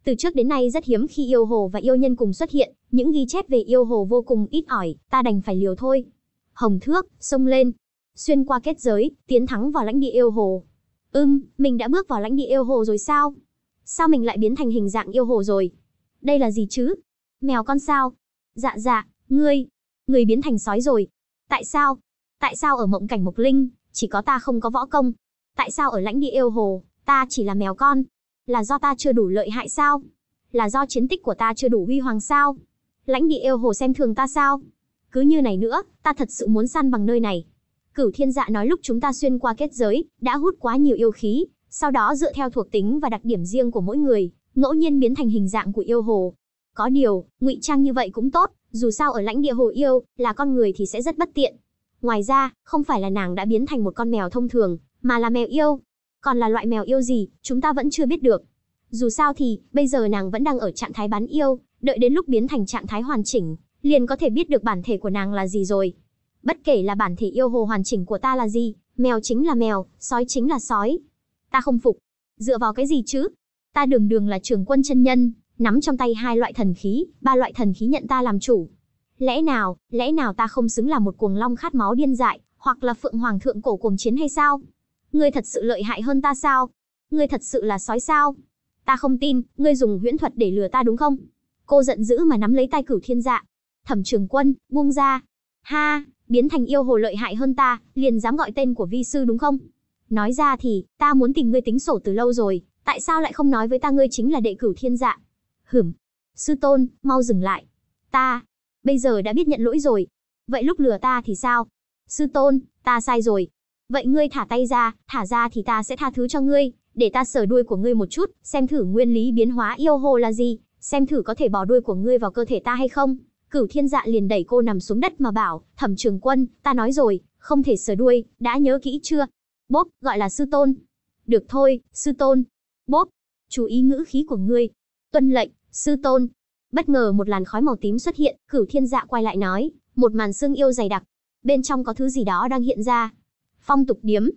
Từ trước đến nay rất hiếm khi yêu hồ và yêu nhân cùng xuất hiện, những ghi chép về yêu hồ vô cùng ít ỏi, ta đành phải liều thôi. Hồng thước, xông lên, xuyên qua kết giới, tiến thẳng vào lãnh địa yêu hồ. Ừm, mình đã bước vào lãnh địa yêu hồ rồi sao? Sao mình lại biến thành hình dạng yêu hồ rồi? Đây là gì chứ? Mèo con sao? Dạ dạ, ngươi, ngươi biến thành sói rồi. Tại sao? Tại sao ở mộng cảnh Mộc Linh, chỉ có ta không có võ công? Tại sao ở lãnh địa yêu hồ, ta chỉ là mèo con? Là do ta chưa đủ lợi hại sao? Là do chiến tích của ta chưa đủ huy hoàng sao? Lãnh địa yêu hồ xem thường ta sao? Cứ như này nữa, ta thật sự muốn săn bằng nơi này. Cửu thiên dạ nói lúc chúng ta xuyên qua kết giới, đã hút quá nhiều yêu khí, sau đó dựa theo thuộc tính và đặc điểm riêng của mỗi người, ngẫu nhiên biến thành hình dạng của yêu hồ, có điều, ngụy trang như vậy cũng tốt, dù sao ở lãnh địa hồ yêu, là con người thì sẽ rất bất tiện. Ngoài ra, không phải là nàng đã biến thành một con mèo thông thường, mà là mèo yêu. Còn là loại mèo yêu gì, chúng ta vẫn chưa biết được. Dù sao thì, bây giờ nàng vẫn đang ở trạng thái bán yêu, đợi đến lúc biến thành trạng thái hoàn chỉnh, liền có thể biết được bản thể của nàng là gì rồi. Bất kể là bản thể yêu hồ hoàn chỉnh của ta là gì, mèo chính là mèo, sói chính là sói. Ta không phục. Dựa vào cái gì chứ? Ta đường đường là trưởng quân chân nhân, nắm trong tay hai loại thần khí, ba loại thần khí nhận ta làm chủ. Lẽ nào, lẽ nào ta không xứng là một cuồng long khát máu điên dại, hoặc là phượng hoàng thượng cổ cuồng chiến hay sao? Ngươi thật sự lợi hại hơn ta sao? Ngươi thật sự là sói sao? Ta không tin, ngươi dùng huyễn thuật để lừa ta đúng không? Cô giận dữ mà nắm lấy tay cửu thiên dạ. Thẩm trường quân, buông ra. Ha, biến thành yêu hồ lợi hại hơn ta, liền dám gọi tên của vi sư đúng không? Nói ra thì, ta muốn tìm ngươi tính sổ từ lâu rồi, tại sao lại không nói với ta ngươi chính là đệ cửu thiên dạ? Hửm. Sư tôn, mau dừng lại. Ta, bây giờ đã biết nhận lỗi rồi. Vậy lúc lừa ta thì sao? Sư tôn, ta sai rồi. Vậy ngươi thả tay ra, thả ra thì ta sẽ tha thứ cho ngươi, để ta sờ đuôi của ngươi một chút, xem thử nguyên lý biến hóa yêu hồ là gì, xem thử có thể bỏ đuôi của ngươi vào cơ thể ta hay không. Cửu thiên dạ liền đẩy cô nằm xuống đất mà bảo, thẩm trường quân, ta nói rồi, không thể sờ đuôi, đã nhớ kỹ chưa? Bốp, gọi là sư tôn. Được thôi, sư tôn. Bốp, chú ý ngữ khí của ngươi. Tuân lệnh, Sư tôn. Bất ngờ một làn khói màu tím xuất hiện, cửu thiên dạ quay lại nói, một màn xương yêu dày đặc. Bên trong có thứ gì đó đang hiện ra. Phong tục điếm.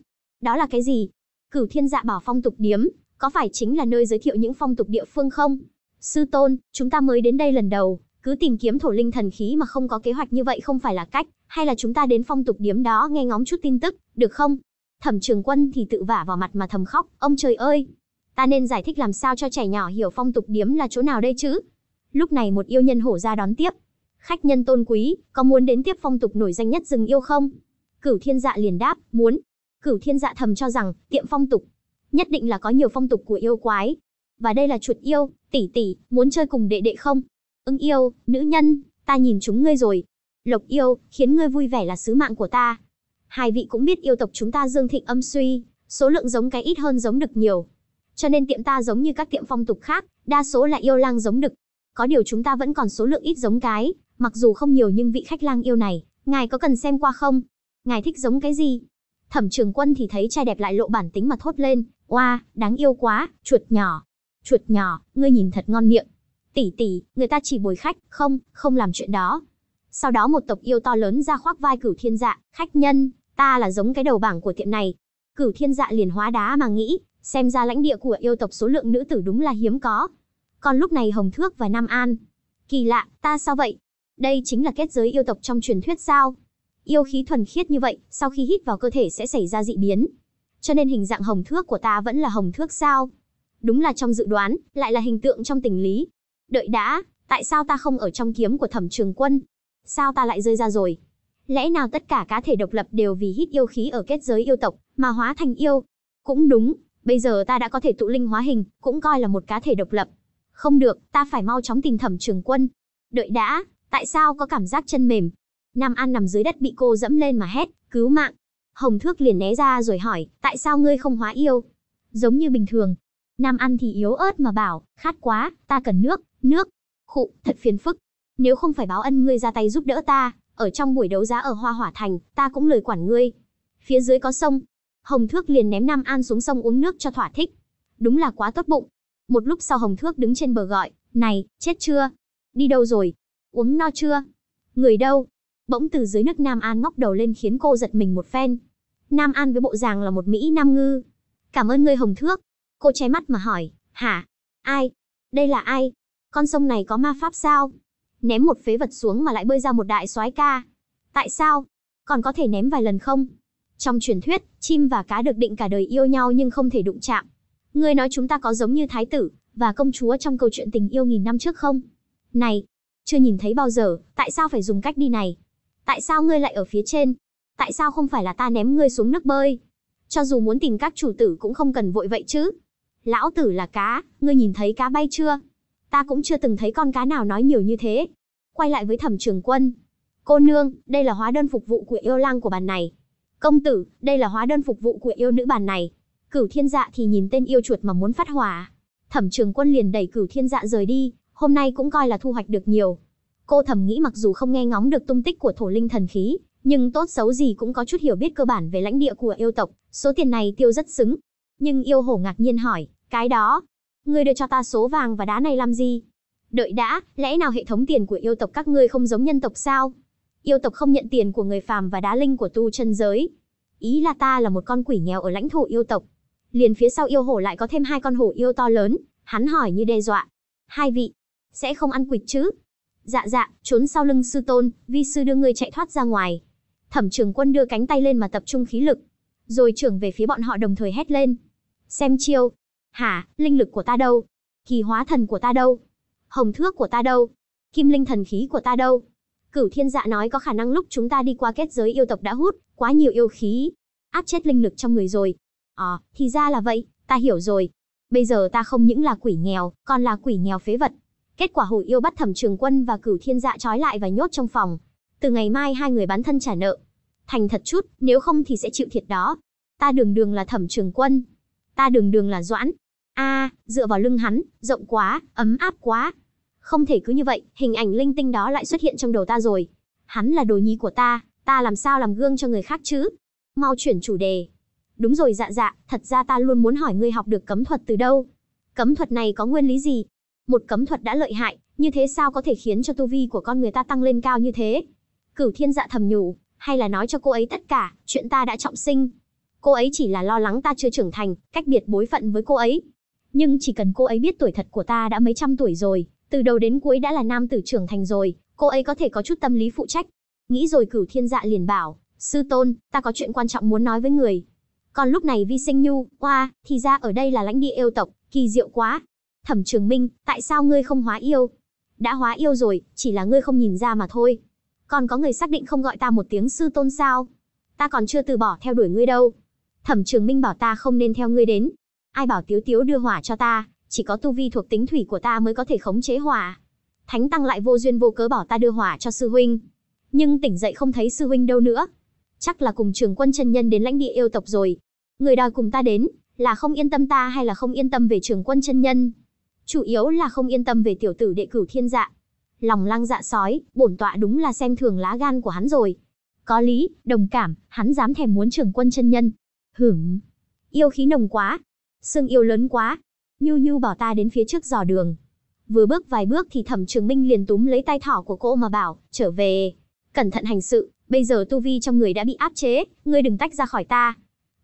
Đó là cái gì? Cửu thiên dạ bảo phong tục điếm, có phải chính là nơi giới thiệu những phong tục địa phương không? Sư tôn, chúng ta mới đến đây lần đầu, cứ tìm kiếm thổ linh thần khí mà không có kế hoạch như vậy không phải là cách, hay là chúng ta đến phong tục điếm đó nghe ngóng chút tin tức, được không? Thẩm Trường Quân thì tự vả vào mặt mà thầm khóc, ông trời ơi, ta nên giải thích làm sao cho trẻ nhỏ hiểu phong tục điếm là chỗ nào đây chứ? Lúc này một yêu nhân hổ ra đón tiếp. Khách nhân tôn quý, có muốn đến tiếp phong tục nổi danh nhất rừng yêu không? Cửu thiên dạ liền đáp, muốn. Cửu thiên dạ thầm cho rằng, tiệm phong tục. Nhất định là có nhiều phong tục của yêu quái. Và đây là chuột yêu, tỷ tỷ, muốn chơi cùng đệ đệ không? Ưng yêu, nữ nhân, ta nhìn chúng ngươi rồi. Lộc yêu, khiến ngươi vui vẻ là sứ mạng của ta. Hai vị cũng biết yêu tộc chúng ta dương thịnh âm suy, số lượng giống cái ít hơn giống được nhiều, cho nên tiệm ta giống như các tiệm phong tục khác, đa số là yêu lang giống đực. Có điều chúng ta vẫn còn số lượng ít giống cái, mặc dù không nhiều nhưng vị khách lang yêu này, ngài có cần xem qua không? Ngài thích giống cái gì? Thẩm Trường Quân thì thấy trai đẹp lại lộ bản tính mà thốt lên, "Oa, đáng yêu quá, chuột nhỏ. Chuột nhỏ, ngươi nhìn thật ngon miệng. Tỷ tỷ, người ta chỉ bồi khách, không, không làm chuyện đó." Sau đó một tộc yêu to lớn ra khoác vai Cửu Thiên Dạ, "Khách nhân, ta là giống cái đầu bảng của tiệm này." Cửu Thiên Dạ liền hóa đá mà nghĩ, Xem ra lãnh địa của yêu tộc số lượng nữ tử đúng là hiếm có. Còn lúc này Hồng Thước và Nam An. Kỳ lạ, ta sao vậy? Đây chính là kết giới yêu tộc trong truyền thuyết sao? Yêu khí thuần khiết như vậy, sau khi hít vào cơ thể sẽ xảy ra dị biến. Cho nên hình dạng hồng thước của ta vẫn là hồng thước sao? Đúng là trong dự đoán, lại là hình tượng trong tình lý. Đợi đã, tại sao ta không ở trong kiếm của thẩm trường quân? Sao ta lại rơi ra rồi? Lẽ nào tất cả cá thể độc lập đều vì hít yêu khí ở kết giới yêu tộc, mà hóa thành yêu? Cũng đúng, Bây giờ ta đã có thể tụ linh hóa hình, cũng coi là một cá thể độc lập. Không được, ta phải mau chóng tìm thẩm trường quân. Đợi đã, tại sao có cảm giác chân mềm? Nam An nằm dưới đất bị cô dẫm lên mà hét, cứu mạng. Hồng Thước liền né ra rồi hỏi, tại sao ngươi không hóa yêu? Giống như bình thường. Nam An thì yếu ớt mà bảo, khát quá, ta cần nước, nước. Khụ, thật phiền phức. Nếu không phải báo ân ngươi ra tay giúp đỡ ta, ở trong buổi đấu giá ở Hoa Hỏa Thành, ta cũng lời quản ngươi. Phía dưới có sông, Hồng Thước liền ném Nam An xuống sông uống nước cho thỏa thích. Đúng là quá tốt bụng. Một lúc sau Hồng Thước đứng trên bờ gọi, "Này, chết chưa? Đi đâu rồi? Uống no chưa? Người đâu?" Bỗng từ dưới nước Nam An ngóc đầu lên khiến cô giật mình một phen. Nam An với bộ dạng là một mỹ nam ngư. "Cảm ơn ngươi Hồng Thước." Cô che mắt mà hỏi, "Hả? Ai? Đây là ai? Con sông này có ma pháp sao?" Ném một phế vật xuống mà lại bơi ra một đại soái ca. "Tại sao? Còn có thể ném vài lần không?" Trong truyền thuyết, chim và cá được định cả đời yêu nhau nhưng không thể đụng chạm. Ngươi nói chúng ta có giống như thái tử và công chúa trong câu chuyện tình yêu nghìn năm trước không? Này, chưa nhìn thấy bao giờ, tại sao phải dùng cách đi này? Tại sao ngươi lại ở phía trên? Tại sao không phải là ta ném ngươi xuống nước bơi? Cho dù muốn tìm các chủ tử cũng không cần vội vậy chứ. Lão tử là cá, ngươi nhìn thấy cá bay chưa? Ta cũng chưa từng thấy con cá nào nói nhiều như thế. Quay lại với thẩm trường quân. Cô nương, đây là hóa đơn phục vụ của yêu lang của bàn này. Công tử, đây là hóa đơn phục vụ của yêu nữ bàn này. Cửu thiên dạ thì nhìn tên yêu chuột mà muốn phát hỏa. Thẩm trường quân liền đẩy cửu thiên dạ rời đi, hôm nay cũng coi là thu hoạch được nhiều. Cô thầm nghĩ mặc dù không nghe ngóng được tung tích của thổ linh thần khí, nhưng tốt xấu gì cũng có chút hiểu biết cơ bản về lãnh địa của yêu tộc, số tiền này tiêu rất xứng. Nhưng yêu hổ ngạc nhiên hỏi, cái đó, ngươi đưa cho ta số vàng và đá này làm gì? Đợi đã, lẽ nào hệ thống tiền của yêu tộc các ngươi không giống nhân tộc sao? Yêu tộc không nhận tiền của người phàm và đá linh của tu chân giới. Ý là ta là một con quỷ nghèo ở lãnh thổ yêu tộc. Liền phía sau yêu hổ lại có thêm hai con hổ yêu to lớn, hắn hỏi như đe dọa. Hai vị, sẽ không ăn quỵt chứ? Dạ dạ, trốn sau lưng sư tôn, vi sư đưa người chạy thoát ra ngoài. Thẩm trường quân đưa cánh tay lên mà tập trung khí lực. Rồi trưởng về phía bọn họ đồng thời hét lên. Xem chiêu. Hả, linh lực của ta đâu? Kỳ hóa thần của ta đâu? Hồng thước của ta đâu? Kim linh thần khí của ta đâu? Cửu Thiên Dạ nói có khả năng lúc chúng ta đi qua kết giới yêu tộc đã hút quá nhiều yêu khí, áp chết linh lực trong người rồi. Ờ, à, thì ra là vậy, ta hiểu rồi. Bây giờ ta không những là quỷ nghèo, còn là quỷ nghèo phế vật. Kết quả hồi yêu bắt Thẩm Trường Quân và Cửu Thiên Dạ trói lại và nhốt trong phòng. Từ ngày mai hai người bán thân trả nợ. Thành thật chút, nếu không thì sẽ chịu thiệt đó. Ta đường đường là Thẩm Trường Quân, ta đường đường là Doãn. A, dựa vào lưng hắn, rộng quá, ấm áp quá. Không thể cứ như vậy, hình ảnh linh tinh đó lại xuất hiện trong đầu ta rồi. Hắn là đồ nhi của ta, ta làm sao làm gương cho người khác chứ? Mau chuyển chủ đề. Đúng rồi dạ dạ, thật ra ta luôn muốn hỏi ngươi học được cấm thuật từ đâu? Cấm thuật này có nguyên lý gì? Một cấm thuật đã lợi hại, như thế sao có thể khiến cho tu vi của con người ta tăng lên cao như thế? Cửu thiên dạ thầm nhủ, hay là nói cho cô ấy tất cả, chuyện ta đã trọng sinh. Cô ấy chỉ là lo lắng ta chưa trưởng thành, cách biệt bối phận với cô ấy. Nhưng chỉ cần cô ấy biết tuổi thật của ta đã mấy trăm tuổi rồi, từ đầu đến cuối đã là nam tử trưởng thành rồi, cô ấy có thể có chút tâm lý phụ trách. Nghĩ rồi cửu thiên dạ liền bảo, sư tôn, ta có chuyện quan trọng muốn nói với người. Còn lúc này vi sinh nhu, qua, thì ra ở đây là lãnh địa yêu tộc, kỳ diệu quá. Thẩm trường minh, tại sao ngươi không hóa yêu? Đã hóa yêu rồi, chỉ là ngươi không nhìn ra mà thôi. Còn có người xác định không gọi ta một tiếng sư tôn sao? Ta còn chưa từ bỏ theo đuổi ngươi đâu. Thẩm trường minh bảo ta không nên theo ngươi đến. Ai bảo tiếu tiếu đưa hỏa cho ta, chỉ có tu vi thuộc tính thủy của ta mới có thể khống chế hỏa. Thánh tăng lại vô duyên vô cớ bỏ ta đưa hỏa cho sư huynh, nhưng tỉnh dậy không thấy sư huynh đâu nữa. Chắc là cùng trường quân chân nhân đến lãnh địa yêu tộc rồi. Người đòi cùng ta đến, là không yên tâm ta hay là không yên tâm về trường quân chân nhân? Chủ yếu là không yên tâm về tiểu tử đệ cửu thiên dạ. Lòng lăng dạ sói, bổn tọa đúng là xem thường lá gan của hắn rồi. Có lý, đồng cảm, hắn dám thèm muốn trường quân chân nhân. Hửm, yêu khí nồng quá, xương yêu lớn quá, Nhu Nhu bỏ ta đến phía trước dò đường. Vừa bước vài bước thì Thẩm Trường Minh liền túm lấy tay thỏ của cô mà bảo, trở về. Cẩn thận hành sự, bây giờ tu vi trong người đã bị áp chế, ngươi đừng tách ra khỏi ta.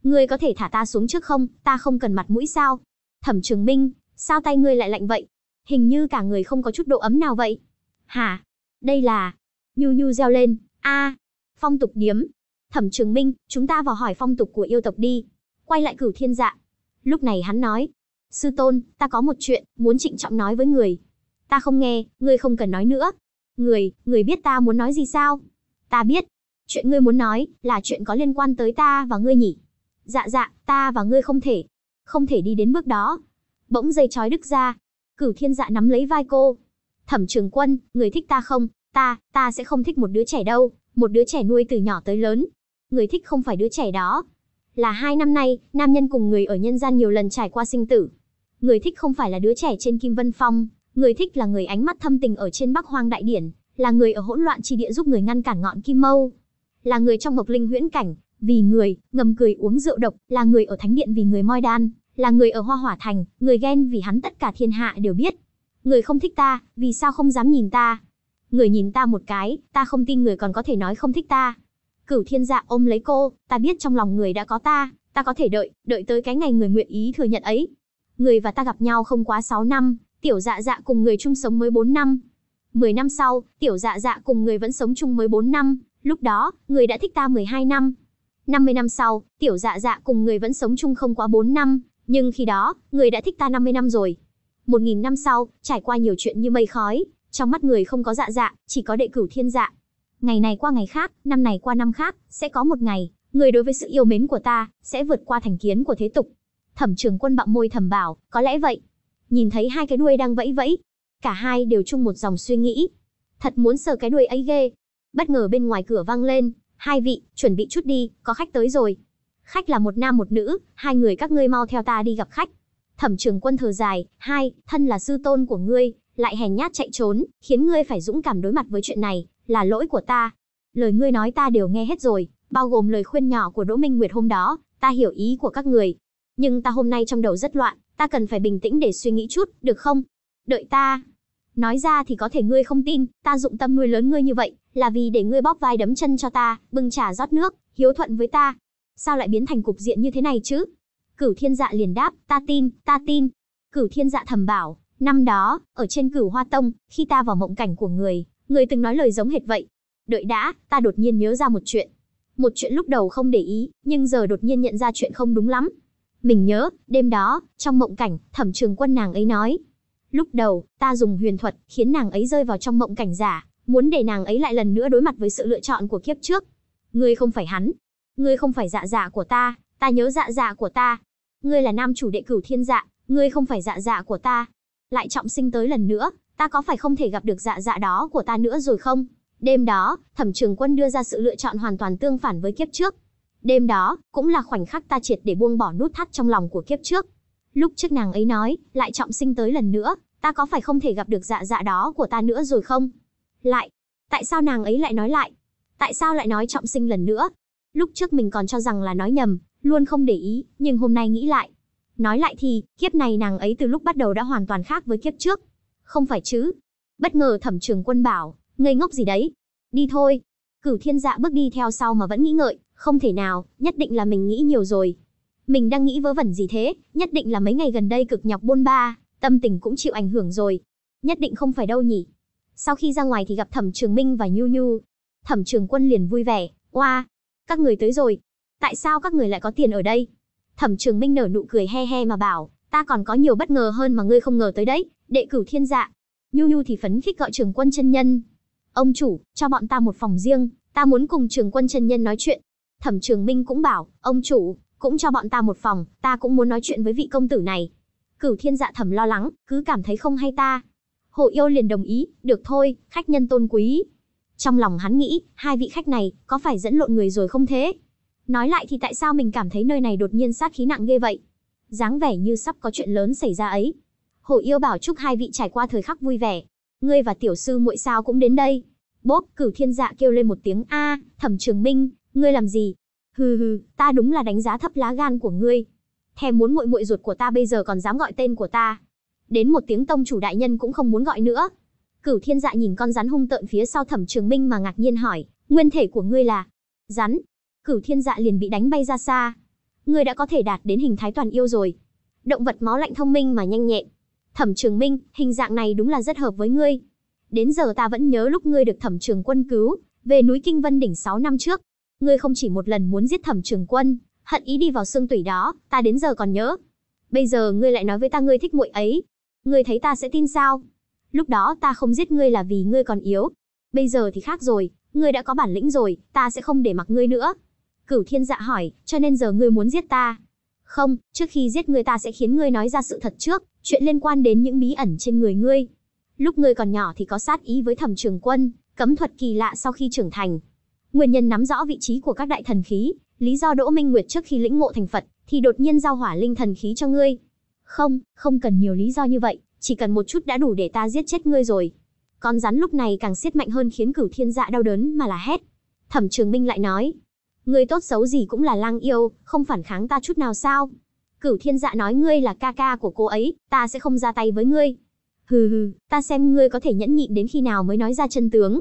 Ngươi có thể thả ta xuống trước không, ta không cần mặt mũi sao? Thẩm Trường Minh, sao tay ngươi lại lạnh vậy? Hình như cả người không có chút độ ấm nào vậy. Hả? Đây là... Nhu Nhu reo lên, a phong tục điếm. Thẩm Trường Minh, chúng ta vào hỏi phong tục của yêu tộc đi. Quay lại cửu thiên dạ. Lúc này hắn nói, Sư tôn, ta có một chuyện, muốn trịnh trọng nói với người. Ta không nghe, ngươi không cần nói nữa. Người, người biết ta muốn nói gì sao? Ta biết. Chuyện ngươi muốn nói, là chuyện có liên quan tới ta và ngươi nhỉ? Dạ dạ, ta và ngươi không thể. Không thể đi đến bước đó. Bỗng dây chói đứt ra. Cửu thiên dạ nắm lấy vai cô. Thẩm trường quân, người thích ta không? Ta, ta sẽ không thích một đứa trẻ đâu. Một đứa trẻ nuôi từ nhỏ tới lớn. Người thích không phải đứa trẻ đó. Là hai năm nay, nam nhân cùng người ở nhân gian nhiều lần trải qua sinh tử, Người thích không phải là đứa trẻ trên Kim Vân Phong, người thích là người ánh mắt thâm tình ở trên Bắc Hoang Đại Điển, là người ở hỗn loạn chi địa giúp người ngăn cản ngọn Kim Mâu, là người trong Mộc Linh Huyễn Cảnh, vì người, ngầm cười uống rượu độc, là người ở Thánh Điện vì người moi đan, là người ở Hoa Hỏa Thành, người ghen vì hắn tất cả thiên hạ đều biết. Người không thích ta, vì sao không dám nhìn ta? Người nhìn ta một cái, ta không tin người còn có thể nói không thích ta. Cửu thiên dạ ôm lấy cô, ta biết trong lòng người đã có ta, ta có thể đợi, đợi tới cái ngày người nguyện ý thừa nhận ấy người và ta gặp nhau không quá 6 năm, tiểu dạ dạ cùng người chung sống mới 4 năm. 10 năm sau, tiểu dạ dạ cùng người vẫn sống chung mới 4 năm, lúc đó, người đã thích ta 12 năm. 50 năm sau, tiểu dạ dạ cùng người vẫn sống chung không quá 4 năm, nhưng khi đó, người đã thích ta 50 năm rồi. 1.000 năm sau, trải qua nhiều chuyện như mây khói, trong mắt người không có dạ dạ, chỉ có đệ cửu thiên dạ. Ngày này qua ngày khác, năm này qua năm khác, sẽ có một ngày, người đối với sự yêu mến của ta, sẽ vượt qua thành kiến của thế tục, Thẩm Trường Quân bặm môi thẩm bảo, có lẽ vậy. Nhìn thấy hai cái đuôi đang vẫy vẫy, cả hai đều chung một dòng suy nghĩ. Thật muốn sờ cái đuôi ấy ghê. Bất ngờ bên ngoài cửa vang lên, hai vị, chuẩn bị chút đi, có khách tới rồi. Khách là một nam một nữ, hai người các ngươi mau theo ta đi gặp khách. Thẩm Trường Quân thở dài, hai, thân là sư tôn của ngươi, lại hèn nhát chạy trốn, khiến ngươi phải dũng cảm đối mặt với chuyện này, là lỗi của ta. Lời ngươi nói ta đều nghe hết rồi, bao gồm lời khuyên nhỏ của Đỗ Minh Nguyệt hôm đó, ta hiểu ý của các người, nhưng ta hôm nay trong đầu rất loạn, ta cần phải bình tĩnh để suy nghĩ chút, được không? Đợi ta. Nói ra thì có thể ngươi không tin, ta dụng tâm nuôi lớn ngươi như vậy, là vì để ngươi bóp vai đấm chân cho ta, bưng trà rót nước, hiếu thuận với ta. Sao lại biến thành cục diện như thế này chứ? Cửu thiên dạ liền đáp, ta tin, ta tin. Cửu thiên dạ thầm bảo, năm đó, ở trên cửu hoa tông, khi ta vào mộng cảnh của người, người từng nói lời giống hệt vậy. Đợi đã, ta đột nhiên nhớ ra một chuyện. Một chuyện lúc đầu không để ý, nhưng giờ đột nhiên nhận ra chuyện không đúng lắm, mình nhớ, đêm đó, trong mộng cảnh, thẩm trường quân nàng ấy nói. Lúc đầu, ta dùng huyền thuật, khiến nàng ấy rơi vào trong mộng cảnh giả, muốn để nàng ấy lại lần nữa đối mặt với sự lựa chọn của kiếp trước. Ngươi không phải hắn. Ngươi không phải dạ dạ của ta, ta nhớ dạ dạ của ta. Ngươi là nam chủ đệ cửu thiên dạ, ngươi không phải dạ dạ của ta. Lại trọng sinh tới lần nữa, ta có phải không thể gặp được dạ dạ đó của ta nữa rồi không? Đêm đó, thẩm trường quân đưa ra sự lựa chọn hoàn toàn tương phản với kiếp trước. Đêm đó, cũng là khoảnh khắc ta triệt để buông bỏ nút thắt trong lòng của kiếp trước. Lúc trước nàng ấy nói, lại trọng sinh tới lần nữa, ta có phải không thể gặp được dạ dạ đó của ta nữa rồi không? Lại, tại sao nàng ấy lại nói lại? Tại sao lại nói trọng sinh lần nữa? Lúc trước mình còn cho rằng là nói nhầm, luôn không để ý, nhưng hôm nay nghĩ lại. Nói lại thì, kiếp này nàng ấy từ lúc bắt đầu đã hoàn toàn khác với kiếp trước. Không phải chứ? Bất ngờ thẩm trường quân bảo, ngây ngốc gì đấy? Đi thôi. Cửu thiên dạ bước đi theo sau mà vẫn nghĩ ngợi, không thể nào, nhất định là mình nghĩ nhiều rồi. Mình đang nghĩ vớ vẩn gì thế, nhất định là mấy ngày gần đây cực nhọc bôn ba, tâm tình cũng chịu ảnh hưởng rồi. Nhất định không phải đâu nhỉ. Sau khi ra ngoài thì gặp Thẩm Trường Minh và Nhu Nhu. Thẩm Trường Quân liền vui vẻ, oa, wow, các người tới rồi. Tại sao các người lại có tiền ở đây? Thẩm Trường Minh nở nụ cười he he mà bảo, ta còn có nhiều bất ngờ hơn mà ngươi không ngờ tới đấy, đệ cửu thiên dạ. Nhu Nhu thì phấn khích gọi Trường Quân chân nhân. Ông chủ, cho bọn ta một phòng riêng, ta muốn cùng Trường Quân chân nhân nói chuyện. Thẩm Trường Minh cũng bảo, ông chủ, cũng cho bọn ta một phòng, ta cũng muốn nói chuyện với vị công tử này. Cửu Thiên Dạ Thẩm lo lắng, cứ cảm thấy không hay ta. Hồ Yêu liền đồng ý, được thôi, khách nhân tôn quý. Trong lòng hắn nghĩ, hai vị khách này có phải dẫn lộn người rồi không thế? Nói lại thì tại sao mình cảm thấy nơi này đột nhiên sát khí nặng ghê vậy? Dáng vẻ như sắp có chuyện lớn xảy ra ấy. Hồ Yêu bảo chúc hai vị trải qua thời khắc vui vẻ. Ngươi và tiểu sư muội sao cũng đến đây? Bốp, Cửu Thiên Dạ kêu lên một tiếng a, Thẩm Trường Minh, Ngươi làm gì? Hừ hừ, ta đúng là đánh giá thấp lá gan của ngươi. Thèm muốn muội muội ruột của ta bây giờ còn dám gọi tên của ta. Đến một tiếng tông chủ đại nhân cũng không muốn gọi nữa. Cửu Thiên Dạ nhìn con rắn hung tợn phía sau Thẩm Trường Minh mà ngạc nhiên hỏi, "Nguyên thể của ngươi là?" "Rắn." Cửu Thiên Dạ liền bị đánh bay ra xa. "Ngươi đã có thể đạt đến hình thái toàn yêu rồi." Động vật máu lạnh thông minh mà nhanh nhẹn. "Thẩm Trường Minh, hình dạng này đúng là rất hợp với ngươi. Đến giờ ta vẫn nhớ lúc ngươi được Thẩm Trường Quân cứu, về núi Kinh Vân đỉnh 6 năm trước, Ngươi không chỉ một lần muốn giết thẩm trường quân, hận ý đi vào xương tủy đó, ta đến giờ còn nhớ. Bây giờ ngươi lại nói với ta ngươi thích muội ấy. Ngươi thấy ta sẽ tin sao? Lúc đó ta không giết ngươi là vì ngươi còn yếu. Bây giờ thì khác rồi, ngươi đã có bản lĩnh rồi, ta sẽ không để mặc ngươi nữa. Cửu thiên dạ hỏi, cho nên giờ ngươi muốn giết ta. Không, trước khi giết ngươi ta sẽ khiến ngươi nói ra sự thật trước, chuyện liên quan đến những bí ẩn trên người ngươi. Lúc ngươi còn nhỏ thì có sát ý với thẩm trường quân, cấm thuật kỳ lạ sau khi trưởng thành, Nguyên nhân nắm rõ vị trí của các đại thần khí, lý do Đỗ Minh Nguyệt trước khi lĩnh ngộ thành Phật thì đột nhiên giao hỏa linh thần khí cho ngươi. Không, không cần nhiều lý do như vậy, chỉ cần một chút đã đủ để ta giết chết ngươi rồi. Con rắn lúc này càng siết mạnh hơn khiến Cửu Thiên Dạ đau đớn mà là hét. Thẩm Trường Minh lại nói: "Ngươi tốt xấu gì cũng là lang yêu, không phản kháng ta chút nào sao?" Cửu Thiên Dạ nói ngươi là ca ca của cô ấy, ta sẽ không ra tay với ngươi. Hừ hừ, ta xem ngươi có thể nhẫn nhịn đến khi nào mới nói ra chân tướng.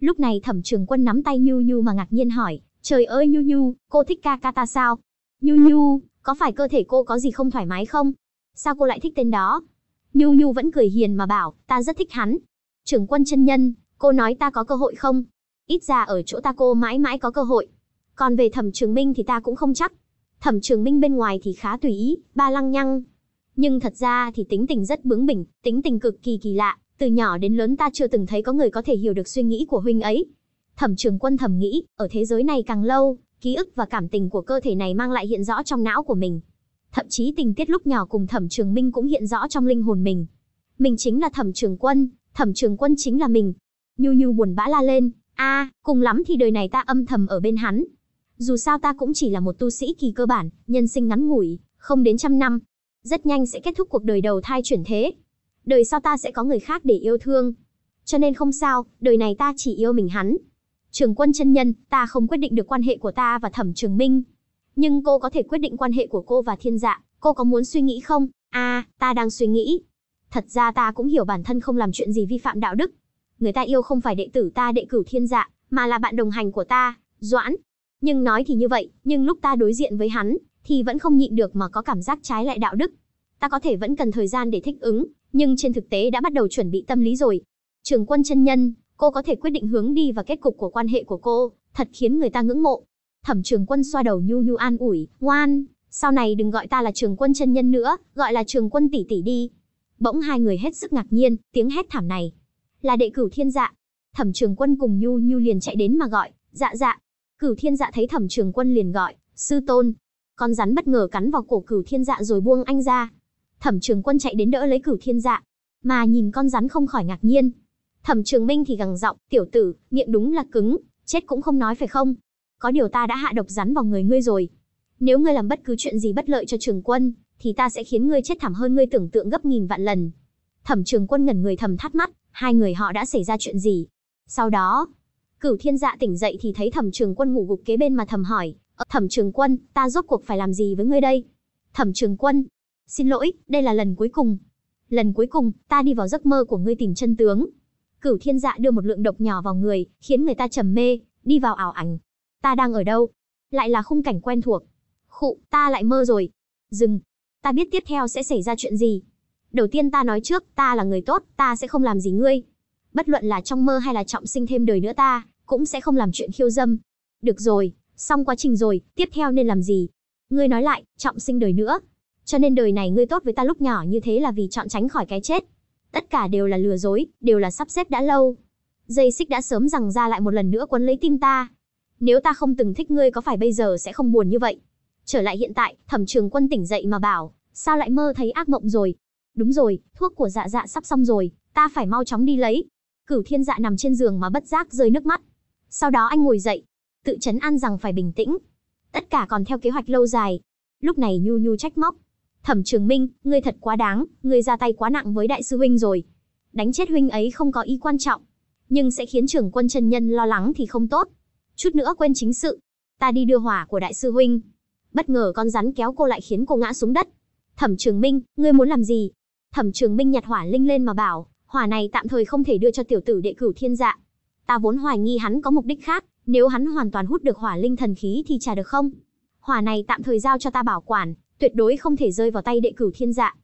Lúc này thẩm trường quân nắm tay Nhu Nhu mà ngạc nhiên hỏi, trời ơi Nhu Nhu, cô thích ca ca ta sao? Nhu Nhu, có phải cơ thể cô có gì không thoải mái không? Sao cô lại thích tên đó? Nhu Nhu vẫn cười hiền mà bảo, ta rất thích hắn. trưởng quân chân nhân, cô nói ta có cơ hội không? Ít ra ở chỗ ta cô mãi mãi có cơ hội. Còn về thẩm trường minh thì ta cũng không chắc. Thẩm trường minh bên ngoài thì khá tùy ý, ba lăng nhăng. Nhưng thật ra thì tính tình rất bướng bỉnh, tính tình cực kỳ kỳ lạ, từ nhỏ đến lớn ta chưa từng thấy có người có thể hiểu được suy nghĩ của huynh ấy. Thẩm trường quân thầm nghĩ, ở thế giới này càng lâu, ký ức và cảm tình của cơ thể này mang lại hiện rõ trong não của mình. Thậm chí tình tiết lúc nhỏ cùng thẩm trường minh cũng hiện rõ trong linh hồn mình. Mình chính là thẩm trường quân, thẩm trường quân chính là mình. Nhu nhu buồn bã la lên, a à, cùng lắm thì đời này ta âm thầm ở bên hắn. Dù sao ta cũng chỉ là một tu sĩ kỳ cơ bản, nhân sinh ngắn ngủi, không đến trăm năm. Rất nhanh sẽ kết thúc cuộc đời đầu thai chuyển thế đời sau ta sẽ có người khác để yêu thương. Cho nên không sao, đời này ta chỉ yêu mình hắn. Trường quân chân nhân, ta không quyết định được quan hệ của ta và thẩm trường minh. Nhưng cô có thể quyết định quan hệ của cô và thiên dạ, cô có muốn suy nghĩ không? À, ta đang suy nghĩ. Thật ra ta cũng hiểu bản thân không làm chuyện gì vi phạm đạo đức. Người ta yêu không phải đệ tử ta đệ cửu thiên dạ, mà là bạn đồng hành của ta, Doãn. Nhưng nói thì như vậy, nhưng lúc ta đối diện với hắn, thì vẫn không nhịn được mà có cảm giác trái lại đạo đức. Ta có thể vẫn cần thời gian để thích ứng, nhưng trên thực tế đã bắt đầu chuẩn bị tâm lý rồi. Trường quân chân nhân, cô có thể quyết định hướng đi và kết cục của quan hệ của cô, thật khiến người ta ngưỡng mộ. Thẩm trường quân xoa đầu nhu nhu an ủi, ngoan, sau này đừng gọi ta là trường quân chân nhân nữa, gọi là trường quân tỷ tỷ đi. Bỗng hai người hết sức ngạc nhiên, tiếng hét thảm này. Là đệ cửu thiên dạ. Thẩm trường quân cùng nhu nhu liền chạy đến mà gọi, dạ dạ. Cửu thiên dạ thấy thẩm trường quân liền gọi, sư tôn. Con rắn bất ngờ cắn vào cổ cửu thiên dạ rồi buông anh ra, Thẩm Trường Quân chạy đến đỡ lấy Cửu Thiên Dạ, mà nhìn con rắn không khỏi ngạc nhiên. Thẩm Trường Minh thì gằn giọng, "Tiểu tử, miệng đúng là cứng, chết cũng không nói phải không? Có điều ta đã hạ độc rắn vào người ngươi rồi. Nếu ngươi làm bất cứ chuyện gì bất lợi cho Trường Quân, thì ta sẽ khiến ngươi chết thảm hơn ngươi tưởng tượng gấp nghìn vạn lần." Thẩm Trường Quân ngẩn người thầm thắt mắt, hai người họ đã xảy ra chuyện gì? Sau đó, Cửu Thiên Dạ tỉnh dậy thì thấy Thẩm Trường Quân ngủ gục kế bên mà thầm hỏi, ờ, "Thẩm Trường Quân, ta rốt cuộc phải làm gì với ngươi đây?" Thẩm Trường Quân, Xin lỗi, đây là lần cuối cùng. Lần cuối cùng, ta đi vào giấc mơ của ngươi tìm chân tướng. Cửu thiên dạ đưa một lượng độc nhỏ vào người, khiến người ta trầm mê, đi vào ảo ảnh. Ta đang ở đâu? Lại là khung cảnh quen thuộc. Khụ, ta lại mơ rồi. Dừng. Ta biết tiếp theo sẽ xảy ra chuyện gì. Đầu tiên ta nói trước, ta là người tốt, ta sẽ không làm gì ngươi. Bất luận là trong mơ hay là trọng sinh thêm đời nữa ta, cũng sẽ không làm chuyện khiêu dâm. Được rồi, xong quá trình rồi, tiếp theo nên làm gì? Ngươi nói lại, trọng sinh đời nữa. Cho nên đời này ngươi tốt với ta lúc nhỏ như thế là vì chọn tránh khỏi cái chết. Tất cả đều là lừa dối, đều là sắp xếp đã lâu. Dây xích đã sớm rằng ra lại một lần nữa quấn lấy tim ta. Nếu ta không từng thích ngươi có phải bây giờ sẽ không buồn như vậy? Trở lại hiện tại, thẩm trường quân tỉnh dậy mà bảo, sao lại mơ thấy ác mộng rồi? Đúng rồi, thuốc của dạ dạ sắp xong rồi, ta phải mau chóng đi lấy. Cửu thiên dạ nằm trên giường mà bất giác rơi nước mắt. Sau đó anh ngồi dậy, tự chấn an rằng phải bình tĩnh. Tất cả còn theo kế hoạch lâu dài. Lúc này Nhu Nhu trách móc, Thẩm Trường Minh, ngươi thật quá đáng, ngươi ra tay quá nặng với đại sư huynh rồi. Đánh chết huynh ấy không có ý quan trọng, nhưng sẽ khiến trưởng quân chân nhân lo lắng thì không tốt. Chút nữa quên chính sự, ta đi đưa hỏa của đại sư huynh. Bất ngờ con rắn kéo cô lại khiến cô ngã xuống đất. Thẩm Trường Minh, ngươi muốn làm gì? Thẩm Trường Minh nhặt hỏa linh lên mà bảo, hỏa này tạm thời không thể đưa cho tiểu tử đệ cửu thiên dạ. Ta vốn hoài nghi hắn có mục đích khác, nếu hắn hoàn toàn hút được hỏa linh thần khí thì trả được không? Hỏa này tạm thời giao cho ta bảo quản, tuyệt đối không thể rơi vào tay đệ cửu thiên dạ.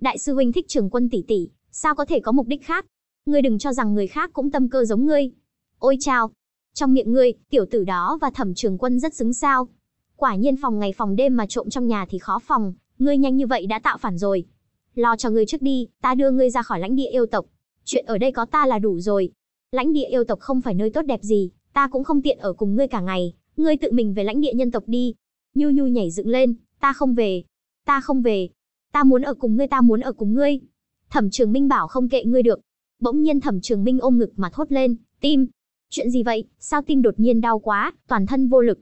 Đại sư huynh thích trưởng quân tỷ tỷ, sao có thể có mục đích khác? Ngươi đừng cho rằng người khác cũng tâm cơ giống ngươi. Ôi chao, trong miệng ngươi, tiểu tử đó và thẩm trưởng quân rất xứng sao. Quả nhiên phòng ngày phòng đêm mà trộm trong nhà thì khó phòng, ngươi nhanh như vậy đã tạo phản rồi. Lo cho ngươi trước đi, ta đưa ngươi ra khỏi lãnh địa yêu tộc. Chuyện ở đây có ta là đủ rồi. Lãnh địa yêu tộc không phải nơi tốt đẹp gì, ta cũng không tiện ở cùng ngươi cả ngày, ngươi tự mình về lãnh địa nhân tộc đi. Nhu Nhu nhảy dựng lên, Ta không về, ta không về, ta muốn ở cùng ngươi, ta muốn ở cùng ngươi. Thẩm Trường Minh bảo không kệ ngươi được. Bỗng nhiên Thẩm Trường Minh ôm ngực mà thốt lên, tim. Chuyện gì vậy, sao tim đột nhiên đau quá, toàn thân vô lực.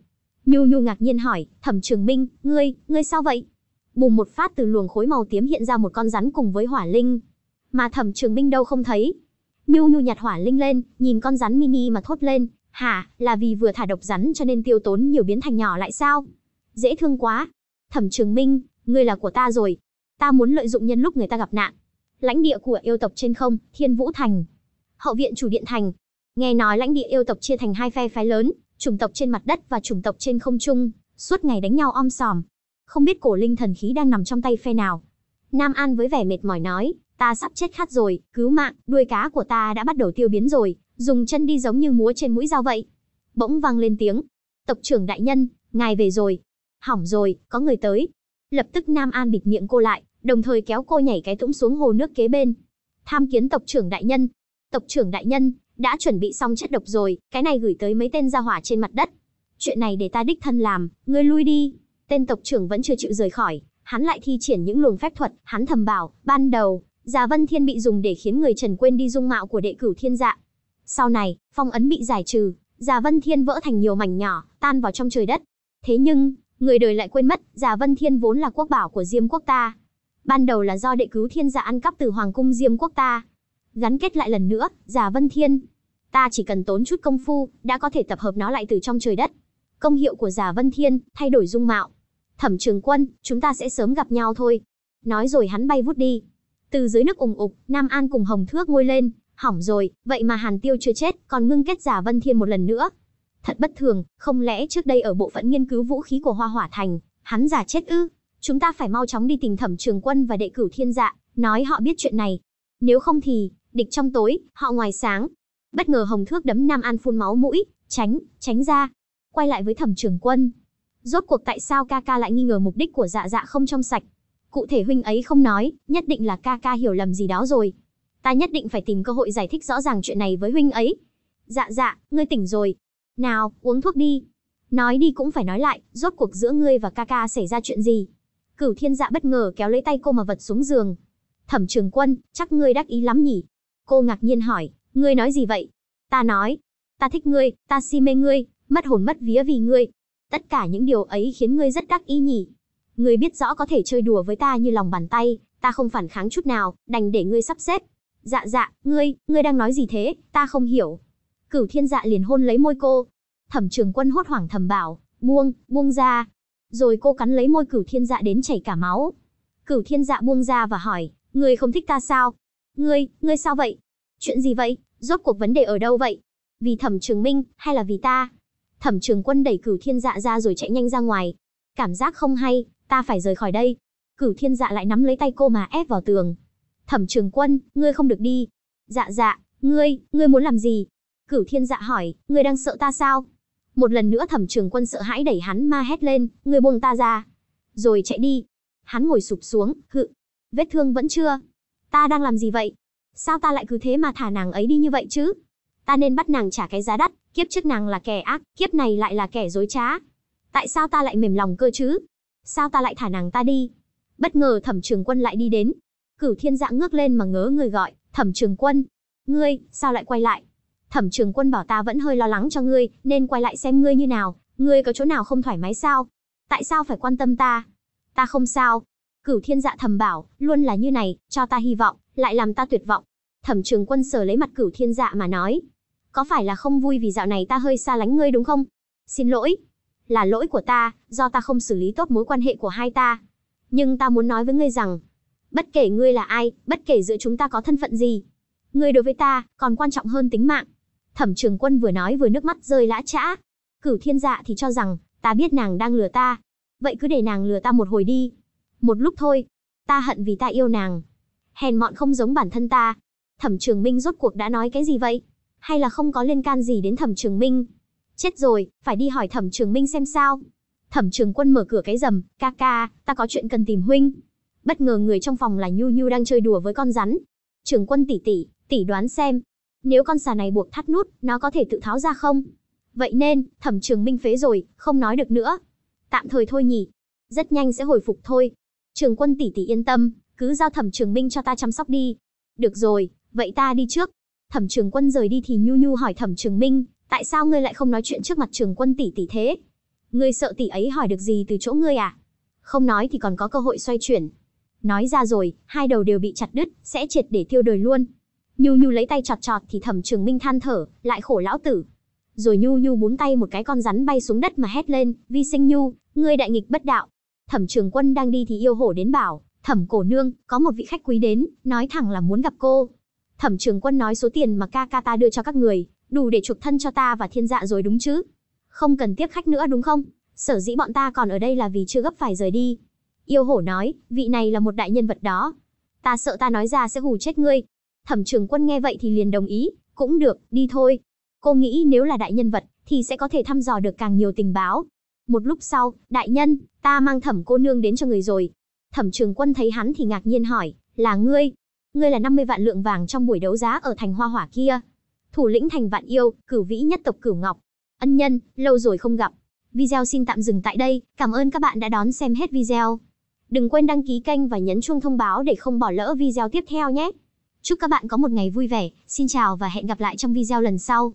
Nhu Nhu ngạc nhiên hỏi, Thẩm Trường Minh, ngươi, ngươi sao vậy? Bùng một phát từ luồng khối màu tím hiện ra một con rắn cùng với hỏa linh. Mà Thẩm Trường Minh đâu không thấy. Nhu Nhu nhặt hỏa linh lên, nhìn con rắn mini mà thốt lên, hả, là vì vừa thả độc rắn cho nên tiêu tốn nhiều biến thành nhỏ lại sao? Dễ thương quá, Thẩm Trường Minh, ngươi là của ta rồi. Ta muốn lợi dụng nhân lúc người ta gặp nạn. Lãnh địa của yêu tộc trên không, Thiên Vũ Thành. Hậu viện chủ điện thành. Nghe nói lãnh địa yêu tộc chia thành hai phe phái lớn, chủng tộc trên mặt đất và chủng tộc trên không trung, suốt ngày đánh nhau om sòm. Không biết cổ linh thần khí đang nằm trong tay phe nào. Nam An với vẻ mệt mỏi nói, ta sắp chết khát rồi, cứu mạng, đuôi cá của ta đã bắt đầu tiêu biến rồi, dùng chân đi giống như múa trên mũi dao vậy. Bỗng vang lên tiếng, tộc trưởng đại nhân, ngài về rồi, hỏng rồi, có người tới. Lập tức Nam An bịt miệng cô lại, đồng thời kéo cô nhảy cái thũng xuống hồ nước kế bên. Tham kiến tộc trưởng đại nhân. Tộc trưởng đại nhân, đã chuẩn bị xong chất độc rồi, cái này gửi tới mấy tên gia hỏa trên mặt đất. Chuyện này để ta đích thân làm, ngươi lui đi. Tên tộc trưởng vẫn chưa chịu rời khỏi, hắn lại thi triển những luồng phép thuật, hắn thầm bảo, ban đầu, Già Vân Thiên bị dùng để khiến người Trần quên đi dung mạo của đệ cửu thiên dạ. Sau này, phong ấn bị giải trừ, Già Vân Thiên vỡ thành nhiều mảnh nhỏ, tan vào trong trời đất. Thế nhưng, người đời lại quên mất, giả Vân Thiên vốn là quốc bảo của Diêm quốc ta. Ban đầu là do đệ cứu thiên giả ăn cắp từ hoàng cung Diêm quốc ta. Gắn kết lại lần nữa, giả Vân Thiên. Ta chỉ cần tốn chút công phu, đã có thể tập hợp nó lại từ trong trời đất. Công hiệu của giả Vân Thiên, thay đổi dung mạo. Thẩm trường quân, chúng ta sẽ sớm gặp nhau thôi. Nói rồi hắn bay vút đi. Từ dưới nước ủng ục, Nam An cùng Hồng Thước ngôi lên. Hỏng rồi, vậy mà Hàn Tiêu chưa chết, còn ngưng kết giả Vân Thiên một lần nữa, Thật bất thường, không lẽ trước đây ở bộ phận nghiên cứu vũ khí của Hoa Hỏa Thành, hắn giả chết ư? Chúng ta phải mau chóng đi tìm Thẩm Trường Quân và đệ cửu Thiên Dạ, nói họ biết chuyện này. Nếu không thì, địch trong tối, họ ngoài sáng. Bất ngờ Hồng Thước đấm Nam An phun máu mũi, tránh, tránh ra. Quay lại với Thẩm Trường Quân. Rốt cuộc tại sao ca ca lại nghi ngờ mục đích của dạ dạ không trong sạch? Cụ thể huynh ấy không nói, nhất định là ca ca hiểu lầm gì đó rồi. Ta nhất định phải tìm cơ hội giải thích rõ ràng chuyện này với huynh ấy. Dạ dạ, ngươi tỉnh rồi, nào, uống thuốc đi. Nói đi cũng phải nói lại, rốt cuộc giữa ngươi và ca ca xảy ra chuyện gì? Cửu thiên dạ bất ngờ kéo lấy tay cô mà vật xuống giường. Thẩm trường quân, chắc ngươi đắc ý lắm nhỉ? Cô ngạc nhiên hỏi, ngươi nói gì vậy? Ta nói, ta thích ngươi, ta si mê ngươi, mất hồn mất vía vì ngươi. Tất cả những điều ấy khiến ngươi rất đắc ý nhỉ? Ngươi biết rõ có thể chơi đùa với ta như lòng bàn tay, ta không phản kháng chút nào, đành để ngươi sắp xếp. Dạ dạ, ngươi, ngươi đang nói gì thế, ta không hiểu. Cửu thiên dạ liền hôn lấy môi cô. Thẩm trường quân hốt hoảng thầm bảo, buông, buông ra. Rồi cô cắn lấy môi cửu thiên dạ đến chảy cả máu. Cửu thiên dạ buông ra và hỏi, ngươi không thích ta sao? Ngươi, ngươi sao vậy? Chuyện gì vậy? Rốt cuộc vấn đề ở đâu vậy? Vì thẩm trường minh, hay là vì ta? Thẩm trường quân đẩy cửu thiên dạ ra rồi chạy nhanh ra ngoài. Cảm giác không hay, ta phải rời khỏi đây. Cửu thiên dạ lại nắm lấy tay cô mà ép vào tường. Thẩm trường quân, ngươi không được đi. Dạ dạ, ngươi, ngươi muốn làm gì? Cửu Thiên Dạ hỏi, ngươi đang sợ ta sao? Một lần nữa Thẩm Trường Quân sợ hãi đẩy hắn ma hét lên, ngươi buông ta ra, rồi chạy đi. Hắn ngồi sụp xuống, hự, vết thương vẫn chưa. Ta đang làm gì vậy? Sao ta lại cứ thế mà thả nàng ấy đi như vậy chứ? Ta nên bắt nàng trả cái giá đắt, kiếp trước nàng là kẻ ác, kiếp này lại là kẻ dối trá. Tại sao ta lại mềm lòng cơ chứ? Sao ta lại thả nàng ta đi? Bất ngờ Thẩm Trường Quân lại đi đến. Cửu Thiên Dạ ngước lên mà ngớ người gọi, "Thẩm Trường Quân, ngươi sao lại quay lại?" Thẩm Trường Quân bảo ta vẫn hơi lo lắng cho ngươi, nên quay lại xem ngươi như nào, ngươi có chỗ nào không thoải mái sao? Tại sao phải quan tâm ta? Ta không sao. Cửu Thiên Dạ thầm bảo, luôn là như này, cho ta hy vọng, lại làm ta tuyệt vọng. Thẩm Trường Quân sờ lấy mặt Cửu Thiên Dạ mà nói, có phải là không vui vì dạo này ta hơi xa lánh ngươi đúng không? Xin lỗi, là lỗi của ta, do ta không xử lý tốt mối quan hệ của hai ta. Nhưng ta muốn nói với ngươi rằng, bất kể ngươi là ai, bất kể giữa chúng ta có thân phận gì, ngươi đối với ta còn quan trọng hơn tính mạng. Thẩm Trường Quân vừa nói vừa nước mắt rơi lã chã. Cửu Thiên Dạ thì cho rằng, ta biết nàng đang lừa ta. Vậy cứ để nàng lừa ta một hồi đi. Một lúc thôi, ta hận vì ta yêu nàng. Hèn mọn không giống bản thân ta. Thẩm Trường Minh rốt cuộc đã nói cái gì vậy? Hay là không có liên can gì đến Thẩm Trường Minh? Chết rồi, phải đi hỏi Thẩm Trường Minh xem sao. Thẩm Trường Quân mở cửa cái rầm, "Ca ca, ta có chuyện cần tìm huynh." Bất ngờ người trong phòng là Nhu Nhu đang chơi đùa với con rắn. "Trường Quân tỷ tỷ, tỷ đoán xem, nếu con xà này buộc thắt nút, nó có thể tự tháo ra không? Vậy nên, thẩm trường minh phế rồi, không nói được nữa. Tạm thời thôi nhỉ. Rất nhanh sẽ hồi phục thôi. Trường quân tỷ tỷ yên tâm, cứ giao thẩm trường minh cho ta chăm sóc đi. Được rồi, vậy ta đi trước. Thẩm trường quân rời đi thì Nhu Nhu hỏi thẩm trường minh, tại sao ngươi lại không nói chuyện trước mặt trường quân tỷ tỷ thế? Ngươi sợ tỷ ấy hỏi được gì từ chỗ ngươi à? Không nói thì còn có cơ hội xoay chuyển. Nói ra rồi, hai đầu đều bị chặt đứt, sẽ triệt để tiêu đời luôn. Nhu Nhu lấy tay chọt chọt thì Thẩm Trường Minh than thở, lại khổ lão tử. Rồi Nhu Nhu búng tay một cái con rắn bay xuống đất mà hét lên, "Vi Sinh Nhu, ngươi đại nghịch bất đạo." Thẩm Trường Quân đang đi thì yêu hổ đến bảo, "Thẩm cổ nương, có một vị khách quý đến, nói thẳng là muốn gặp cô." Thẩm Trường Quân nói số tiền mà ca ca ta đưa cho các người, đủ để chuộc thân cho ta và thiên dạ rồi đúng chứ? Không cần tiếp khách nữa đúng không? Sở dĩ bọn ta còn ở đây là vì chưa gấp phải rời đi. Yêu hổ nói, vị này là một đại nhân vật đó. Ta sợ ta nói ra sẽ hù chết ngươi, Thẩm Trường Quân nghe vậy thì liền đồng ý, cũng được, đi thôi. Cô nghĩ nếu là đại nhân vật thì sẽ có thể thăm dò được càng nhiều tình báo. Một lúc sau, đại nhân, ta mang Thẩm cô nương đến cho người rồi. Thẩm Trường Quân thấy hắn thì ngạc nhiên hỏi, là ngươi? Ngươi là 50 vạn lượng vàng trong buổi đấu giá ở thành Hoa Hỏa kia. Thủ lĩnh thành Vạn Yêu, cửu vĩ nhất tộc Cửu Ngọc. Ân nhân, lâu rồi không gặp. Video xin tạm dừng tại đây, cảm ơn các bạn đã đón xem hết video. Đừng quên đăng ký kênh và nhấn chuông thông báo để không bỏ lỡ video tiếp theo nhé. Chúc các bạn có một ngày vui vẻ, xin chào và hẹn gặp lại trong video lần sau.